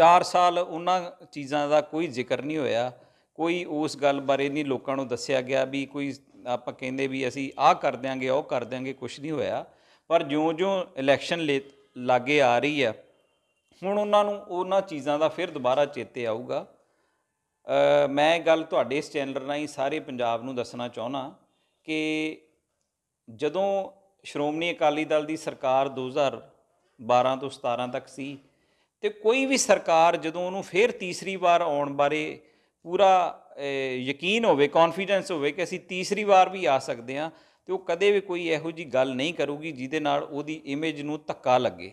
4 ਸਾਲ ਉਹਨਾਂ ਚੀਜ਼ਾਂ ਦਾ ਕੋਈ ਜ਼ਿਕਰ ਨਹੀਂ ਹੋਇਆ ਕੋਈ ਉਸ ਗੱਲ ਬਾਰੇ ਨਹੀਂ ਲੋਕਾਂ ਨੂੰ ਦੱਸਿਆ ਗਿਆ ਵੀ ਕੋਈ ਆਪਾਂ ਕਹਿੰਦੇ ਵੀ ਅਸੀਂ ਆਹ ਕਰ ਦਿਆਂਗੇ ਉਹ ਕਰ ਦਿਆਂਗੇ ਕੁਝ ਨਹੀਂ ਹੋਇਆ ਪਰ ਜਿਉਂ-ਜਿਉਂ ਇਲੈਕਸ਼ਨ ਲਾਗੇ ਆ ਰਹੀ ਹੈ ਹੁਣ ਉਹਨਾਂ ਨੂੰ ਉਹਨਾਂ ਚੀਜ਼ਾਂ ਦਾ ਫਿਰ ਦੁਬਾਰਾ ਚੇਤੇ ਆਊਗਾ ਮੈਂ ਗੱਲ ਤੁਹਾਡੇ ਇਸ ਚੈਨਲ ਰਾਹੀਂ ਸਾਰੇ ਪੰਜਾਬ ਨੂੰ ਦੱਸਣਾ ਚਾਹੁੰਦਾ ਕਿ ਜਦੋਂ ਸ਼੍ਰੋਮਣੀ ਅਕਾਲੀ ਦਲ ਦੀ ਸਰਕਾਰ 2012 ਤੋਂ 17 ਤੱਕ ਸੀ ਤੇ ਕੋਈ ਵੀ ਸਰਕਾਰ ਜਦੋਂ ਉਹਨੂੰ ਫੇਰ ਤੀਸਰੀ ਵਾਰ ਆਉਣ ਬਾਰੇ ਪੂਰਾ ਯਕੀਨ ਹੋਵੇ ਕੌਨਫੀਡੈਂਸ ਹੋਵੇ ਕਿ ਅਸੀਂ ਤੀਸਰੀ ਵਾਰ ਵੀ ਆ ਸਕਦੇ ਹਾਂ ਤੇ ਉਹ ਕਦੇ ਵੀ ਕੋਈ ਇਹੋ ਜੀ ਗੱਲ ਨਹੀਂ ਕਰੂਗੀ ਜਿਹਦੇ ਨਾਲ ਉਹਦੀ ਇਮੇਜ ਨੂੰ ਧੱਕਾ ਲੱਗੇ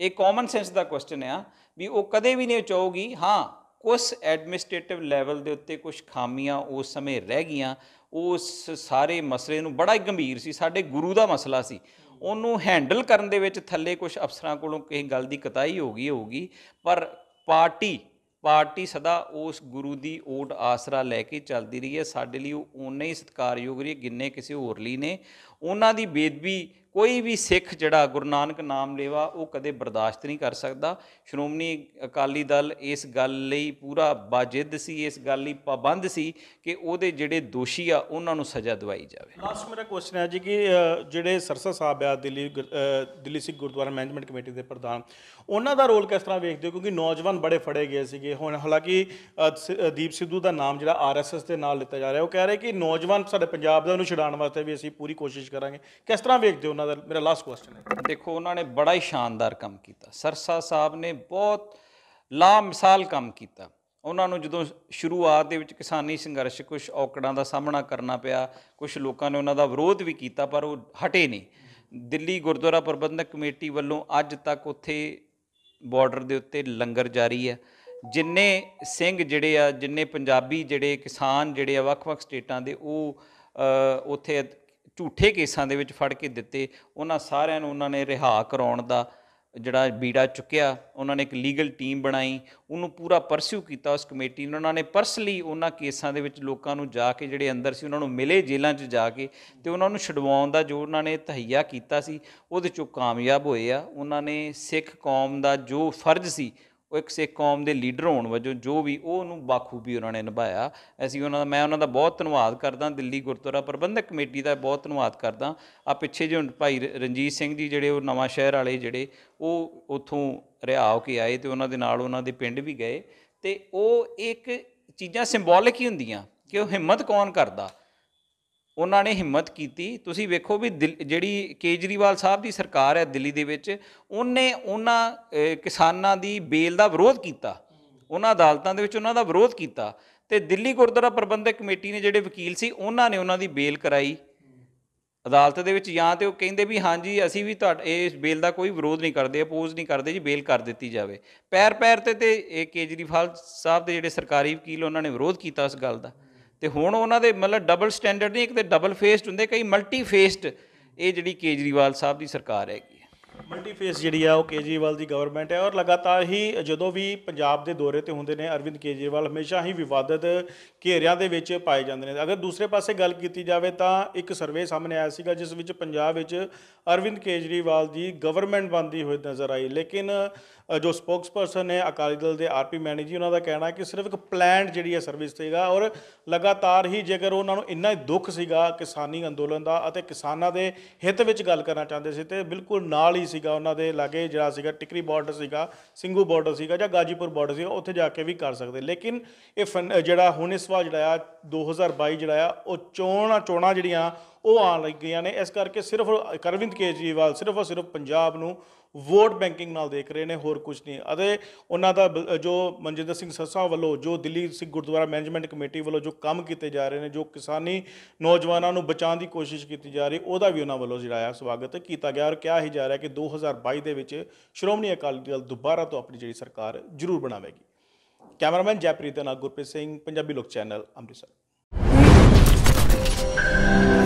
ਇਹ ਕਾਮਨ ਸੈਂਸ ਦਾ ਕੁਐਸਚਨ ਆ ਵੀ ਉਹ ਕਦੇ ਵੀ ਨਹੀਂ ਚਾਹੂਗੀ ਹਾਂ ਕੁਝ ਐਡਮਿਨਿਸਟ੍ਰੇਟਿਵ ਲੈਵਲ ਦੇ ਉੱਤੇ ਕੁਝ ਖਾਮੀਆਂ ਉਸ ਸਮੇਂ ਰਹਿ ਗਈਆਂ ਉਸ ਸਾਰੇ ਮਸਲੇ ਨੂੰ ਬੜਾ ਹੀ ਗੰਭੀਰ ਸੀ ਸਾਡੇ ਗੁਰੂ ਦਾ ਮਸਲਾ ਸੀ ਉਹਨੂੰ ਹੈਂਡਲ ਕਰਨ ਦੇ ਵਿੱਚ ਥੱਲੇ ਕੁਝ ਅਫਸਰਾਂ ਕੋਲੋਂ ਕਿਸੇ ਗੱਲ ਦੀ ਕਤਾਈ ਹੋ ਗਈ ਹੋਊਗੀ ਪਰ ਪਾਰਟੀ ਪਾਰਟੀ ਸਦਾ ਉਸ ਗੁਰੂ ਦੀ ਓਟ ਆਸਰਾ ਲੈ ਕੇ ਚੱਲਦੀ ਰਹੀ ਹੈ ਸਾਡੇ ਲਈ ਉਹ ਉਨਾ ਹੀ ਸਤਿਕਾਰਯੋਗ ਰਹੀ ਜਿੰਨੇ ਕਿਸੇ ਹੋਰ ਲਈ ਨੇ ਉਹਨਾਂ ਦੀ ਬੇਦਬੀ ਕੋਈ ਵੀ ਸਿੱਖ ਜਿਹੜਾ ਗੁਰੂ ਨਾਨਕ ਨਾਮ ਲੇਵਾ ਉਹ ਕਦੇ ਬਰਦਾਸ਼ਤ ਨਹੀਂ ਕਰ ਸਕਦਾ ਸ਼੍ਰੋਮਣੀ ਅਕਾਲੀ ਦਲ ਇਸ ਗੱਲ ਲਈ ਪੂਰਾ ਬਾਜਿੱਦ ਸੀ ਇਸ ਗੱਲ ਲਈ ਪਾਬੰਦ ਸੀ ਕਿ ਉਹਦੇ ਜਿਹੜੇ ਦੋਸ਼ੀ ਆ ਉਹਨਾਂ ਨੂੰ ਸਜ਼ਾ ਦਵਾਈ ਜਾਵੇ ਲਾਸਟ ਮੇਰਾ ਕੁਐਸਚਨ ਹੈ ਜੀ ਕਿ ਜਿਹੜੇ ਸਰਸਾ ਸਾਹਿਬ ਆ ਦਿੱਲੀ ਦਿੱਲੀ ਸਿੱਖ ਗੁਰਦੁਆਰਾ ਮੈਨੇਜਮੈਂਟ ਕਮੇਟੀ ਦੇ ਪ੍ਰਧਾਨ ਉਹਨਾਂ ਦਾ ਰੋਲ ਕਿਸ ਤਰ੍ਹਾਂ ਵੇਖਦੇ ਹੋ ਕਿਉਂਕਿ ਨੌਜਵਾਨ ਬੜੇ ਫੜੇ ਗਏ ਸੀਗੇ ਹੁਣ ਹਾਲਾਂਕਿ ਦੀਪ ਸਿੱਧੂ ਦਾ ਨਾਮ ਜਿਹੜਾ ਆਰਐਸਐਸ ਦੇ ਨਾਲ ਲਿੱਤਾ ਜਾ ਰਿਹਾ ਉਹ ਕਹਿ ਰਹੇ ਕਿ ਨੌਜਵਾਨ ਸਾਡੇ ਪੰਜਾਬ ਦਾ ਉਹਨੂੰ ਛਡਾਉਣ ਵਾਸਤੇ ਵੀ ਅਸੀਂ ਪੂਰੀ ਕੋਸ਼ਿਸ਼ ਕਰਾਂਗੇ ਕਿਸ ਤਰ੍ਹਾਂ ਵੇਖਦੇ ਹੋ ਉਹਨਾਂ ਦਾ ਮੇਰਾ ਲਾਸਟ ਕੁਐਸਚਨ ਹੈ ਦੇਖੋ ਉਹਨਾਂ ਨੇ ਬੜਾ ਹੀ ਸ਼ਾਨਦਾਰ ਕੰਮ ਕੀਤਾ ਸਰਸਾ ਸਾਹਿਬ ਨੇ ਬਹੁਤ ਲਾ ਮਿਸਾਲ ਕੰਮ ਕੀਤਾ ਉਹਨਾਂ ਨੂੰ ਜਦੋਂ ਸ਼ੁਰੂਆਤ ਦੇ ਵਿੱਚ ਕਿਸਾਨੀ ਸੰਘਰਸ਼ ਕੁਝ ਔਕੜਾਂ ਦਾ ਸਾਹਮਣਾ ਕਰਨਾ ਪਿਆ ਕੁਝ ਲੋਕਾਂ ਨੇ ਉਹਨਾਂ ਦਾ ਵਿਰੋਧ ਵੀ ਕੀਤਾ ਪਰ ਉਹ ਹਟੇ ਨਹੀਂ ਦਿੱਲੀ ਗੁਰਦੁਆਰਾ ਪ੍ਰਬੰਧਕ ਕਮੇਟੀ ਵੱਲੋਂ ਅੱਜ ਤੱਕ ਉੱਥੇ ਬਾਰਡਰ ਦੇ ਉੱਤੇ ਲੰਗਰ ਜਾਰੀ ਹੈ ਜਿੰਨੇ ਸਿੰਘ ਜਿਹੜੇ ਆ ਜਿੰਨੇ ਪੰਜਾਬੀ ਜਿਹੜੇ ਕਿਸਾਨ ਜਿਹੜੇ ਆ ਵੱਖ-ਵੱਖ ਸਟੇਟਾਂ ਦੇ ਉਹ ਉੱਥੇ ਝੂਠੇ ਕੇਸਾਂ ਦੇ ਵਿੱਚ ਫੜ ਕੇ ਦਿੱਤੇ ਉਹਨਾਂ ਸਾਰਿਆਂ ਨੂੰ ਉਹਨਾਂ ਨੇ ਰਿਹਾ ਕਰਾਉਣ ਦਾ ਜਿਹੜਾ ਬੀੜਾ ਚੁੱਕਿਆ ਉਹਨਾਂ ਨੇ ਇੱਕ ਲੀਗਲ ਟੀਮ ਬਣਾਈ ਉਹਨੂੰ ਪੂਰਾ ਪਰਸਿਊ ਕੀਤਾ ਉਸ ਕਮੇਟੀ ਨੇ ਉਹਨਾਂ ਨੇ ਪਰਸਲੀ ਉਹਨਾਂ ਕੇਸਾਂ ਦੇ ਵਿੱਚ ਲੋਕਾਂ ਨੂੰ ਜਾ ਕੇ ਜਿਹੜੇ ਅੰਦਰ ਸੀ ਉਹਨਾਂ ਨੂੰ ਮਿਲੇ ਜੇਲ੍ਹਾਂ 'ਚ ਜਾ ਕੇ ਤੇ ਉਹਨਾਂ ਨੂੰ ਛਡਵਾਉਣ ਦਾ ਜੋ ਉਹਨਾਂ ਨੇ ਤਹਈਆ ਕੀਤਾ ਸੀ ਉਹਦੇ 'ਚੋਂ ਕਾਮਯਾਬ ਹੋਏ ਆ ਉਹਨਾਂ ਨੇ ਸਿੱਖ ਕੌਮ ਦਾ ਜੋ ਫਰਜ਼ ਸੀ ਉਹ ਇੱਕ ਸੇ ਕੌਮ ਦੇ ਲੀਡਰ ਹੋਣ ਵਜੋਂ ਜੋ ਵੀ ਉਹ ਉਹਨੂੰ ਬਾਖੂਬੀ ਉਹਨਾਂ ਨੇ ਨਿਭਾਇਆ ਅਸੀਂ ਉਹਨਾਂ ਦਾ ਮੈਂ ਉਹਨਾਂ ਦਾ ਬਹੁਤ ਧੰਨਵਾਦ ਕਰਦਾ ਦਿੱਲੀ ਗੁਰਦੁਆਰਾ ਪ੍ਰਬੰਧਕ ਕਮੇਟੀ ਦਾ ਬਹੁਤ ਧੰਨਵਾਦ ਕਰਦਾ ਆ ਪਿੱਛੇ ਜਿਹੜੇ ਭਾਈ ਰਣਜੀਤ ਸਿੰਘ ਜੀ ਜਿਹੜੇ ਉਹ ਨਵਾਂ ਸ਼ਹਿਰ ਵਾਲੇ ਜਿਹੜੇ ਉਹ ਉਥੋਂ ਰਿਹਾ ਹੋ ਕੇ ਆਏ ਤੇ ਉਹਨਾਂ ਦੇ ਨਾਲ ਉਹਨਾਂ ਦੇ ਪਿੰਡ ਵੀ ਗਏ ਤੇ ਉਹ ਇੱਕ ਚੀਜ਼ਾਂ ਸਿੰਬੋਲਿਕ ਹੀ ਹੁੰਦੀਆਂ ਕਿ ਉਹ ਹਿੰਮਤ ਕੌਣ ਕਰਦਾ ਉਹਨਾਂ ਨੇ ਹਿੰਮਤ ਕੀਤੀ ਤੁਸੀਂ ਵੇਖੋ ਵੀ ਜਿਹੜੀ ਕੇਜਰੀਵਾਲ ਸਾਹਿਬ ਦੀ ਸਰਕਾਰ ਹੈ ਦਿੱਲੀ ਦੇ ਵਿੱਚ ਉਹਨੇ ਉਹਨਾਂ ਕਿਸਾਨਾਂ ਦੀ ਬੇਲ ਦਾ ਵਿਰੋਧ ਕੀਤਾ ਉਹਨਾਂ ਅਦਾਲਤਾਂ ਦੇ ਵਿੱਚ ਉਹਨਾਂ ਦਾ ਵਿਰੋਧ ਕੀਤਾ ਤੇ ਦਿੱਲੀ ਗੁਰਦੁਆਰਾ ਪ੍ਰਬੰਧਕ ਕਮੇਟੀ ਨੇ ਜਿਹੜੇ ਵਕੀਲ ਸੀ ਉਹਨਾਂ ਨੇ ਉਹਨਾਂ ਦੀ ਬੇਲ ਕਰਾਈ ਅਦਾਲਤ ਦੇ ਵਿੱਚ ਜਾਂ ਤੇ ਉਹ ਕਹਿੰਦੇ ਵੀ ਹਾਂਜੀ ਅਸੀਂ ਵੀ ਤੁਹਾਡੇ ਇਸ ਬੇਲ ਦਾ ਕੋਈ ਵਿਰੋਧ ਨਹੀਂ ਕਰਦੇ ਅਪੋਜ਼ ਨਹੀਂ ਕਰਦੇ ਜੀ ਬੇਲ ਕਰ ਦਿੱਤੀ ਜਾਵੇ ਪੈਰ ਪੈਰ ਤੇ ਤੇ ਇਹ ਕੇਜਰੀਵਾਲ ਸਾਹਿਬ ਦੇ ਜਿਹੜੇ ਸਰਕਾਰੀ ਵਕੀਲ ਉਹਨਾਂ ਨੇ ਵਿਰੋਧ ਕੀਤਾ ਇਸ ਗੱਲ ਦਾ ਤੇ ਹੁਣ ਉਹਨਾਂ ਦੇ ਮਤਲਬ ਡਬਲ ਸਟੈਂਡਰਡ ਨਹੀਂ ਇੱਕ ਤੇ ਡਬਲ ਫੇਸਡ ਹੁੰਦੇ ਕਈ ਮਲਟੀ ਫੇਸਡ ਇਹ ਜਿਹੜੀ ਕੇਜਰੀਵਾਲ ਸਾਹਿਬ ਦੀ ਸਰਕਾਰ ਹੈਗੀ ਮਲਟੀ ਫੇਸ ਜਿਹੜੀ ਆ ਉਹ ਕੇਜਰੀਵਾਲ ਦੀ ਗਵਰਨਮੈਂਟ ਹੈ ਔਰ ਲਗਾਤਾਰ ਹੀ ਜਦੋਂ ਵੀ ਪੰਜਾਬ ਦੇ ਦੌਰੇ ਤੇ ਹੁੰਦੇ ਨੇ ਅਰਵਿੰਦ ਕੇਜਰੀਵਾਲ ਹਮੇਸ਼ਾ ਹੀ ਵਿਵਾਦਤ ਘੇਰਿਆਂ ਦੇ ਵਿੱਚ ਪਾਏ ਜਾਂਦੇ ਨੇ ਅਗਰ ਦੂਸਰੇ ਪਾਸੇ ਗੱਲ ਕੀਤੀ ਜਾਵੇ ਤਾਂ ਇੱਕ ਸਰਵੇ ਸਾਹਮਣੇ ਆਇਆ ਸੀਗਾ ਜਿਸ ਵਿੱਚ ਪੰਜਾਬ ਵਿੱਚ ਅਰਵਿੰਦ ਕੇਜਰੀਵਾਲ ਦੀ ਗਵਰਨਮੈਂਟ ਬੰਦੀ ਹੋਈ ਨਜ਼ਰ ਆਈ ਲੇਕਿਨ ਜੋ ਸਪੋਕਸਪਰਸਨ ਨੇ ਅਕਾਲੀ ਦਲ ਦੇ ਆਰਪੀ ਮੈਨੇਜਰ ਜੀ ਉਹਨਾਂ ਦਾ ਕਹਿਣਾ ਹੈ ਕਿ ਸਿਰਫ ਇੱਕ ਪਲਾਨਡ ਜਿਹੜੀ ਹੈ ਸਰਵਿਸ ਤੇਗਾ ਔਰ ਲਗਾਤਾਰ ਹੀ ਜੇਕਰ ਉਹਨਾਂ ਨੂੰ ਇੰਨਾ ਦੁੱਖ ਸੀਗਾ ਕਿਸਾਨੀ ਅੰਦੋਲਨ ਦਾ ਅਤੇ ਕਿਸਾਨਾਂ ਦੇ ਹਿੱਤ ਵਿੱਚ ਗੱਲ ਕਰਨਾ ਚਾਹੁੰਦੇ ਸੀ ਤੇ ਬਿਲਕੁਲ ਨਾਲ ਹੀ ਸੀਗਾ ਉਹਨਾਂ ਦੇ ਲਾਗੇ ਜਿਹੜਾ ਸੀਗਾ ਟਿਕਰੀ ਬਾਰਡਰ ਸੀਗਾ ਸਿੰਘੂ ਬਾਰਡਰ ਸੀਗਾ ਜਾਂ ਗਾਜੀਪੁਰ ਬਾਰਡਰ ਸੀ ਉੱਥੇ ਜਾ ਕੇ ਵੀ ਕਰ ਸਕਦੇ ਲੇਕਿਨ ਇਹ ਜਿਹੜਾ ਹੁਣ ਇਸ ਵਾਰ ਜਿਹੜਾ ਆ 2022 ਜਿਹੜਾ ਆ ਉਹ ਚੋਣਾਂ ਚੋਣਾਂ ਜਿਹੜੀਆਂ ਉਹ ਆਣ ਲੱਗੀਆਂ ਨੇ ਇਸ ਕਰਕੇ ਸਿਰਫ ਕਰਵਿੰਦ ਕੇਜਰੀਵਾਲ ਸਿਰਫ ਸਿਰਫ ਪੰਜਾਬ ਨੂੰ ਵੋਟ ਬੈਂਕਿੰਗ ਨਾਲ ਦੇਖ ਰਹੇ ਨੇ ਹੋਰ ਕੁਝ ਨਹੀਂ ਅਤੇ ਉਹਨਾਂ ਦਾ ਜੋ ਮਨਜਿੰਦਰ ਸਿੰਘ ਸੱਸਾ ਵੱਲੋਂ ਜੋ ਦਿੱਲੀ ਸਿੱਖ ਗੁਰਦੁਆਰਾ ਮੈਨੇਜਮੈਂਟ ਕਮੇਟੀ ਵੱਲੋਂ ਜੋ ਕੰਮ ਕੀਤੇ ਜਾ ਰਹੇ ਨੇ ਜੋ ਕਿਸਾਨੀ ਨੌਜਵਾਨਾਂ ਨੂੰ ਬਚਾਉਣ ਦੀ ਕੋਸ਼ਿਸ਼ ਕੀਤੀ ਜਾ ਰਹੀ ਉਹਦਾ ਵੀ ਉਹਨਾਂ ਵੱਲੋਂ ਜਿਹੜਾ ਆ ਸਵਾਗਤ ਕੀਤਾ ਗਿਆ ਔਰ ਕਿਹਾ ਹੀ ਜਾ ਰਿਹਾ ਕਿ 2022 ਦੇ ਵਿੱਚ ਸ਼੍ਰੋਮਣੀ ਅਕਾਲੀ ਦਲ ਦੁਬਾਰਾ ਤੋਂ ਆਪਣੀ ਜਿਹੜੀ ਸਰਕਾਰ ਜ਼ਰੂਰ ਬਣਾਵੇਗੀ ਕੈਮਰਾਮੈਨ ਜੈਪ੍ਰੀਤ ਦੇ ਗੁਰਪ੍ਰੀਤ ਸਿੰਘ ਪੰਜਾਬੀ ਲੋਕ ਚੈਨਲ ਅੰਮ੍ਰਿਤਸਰ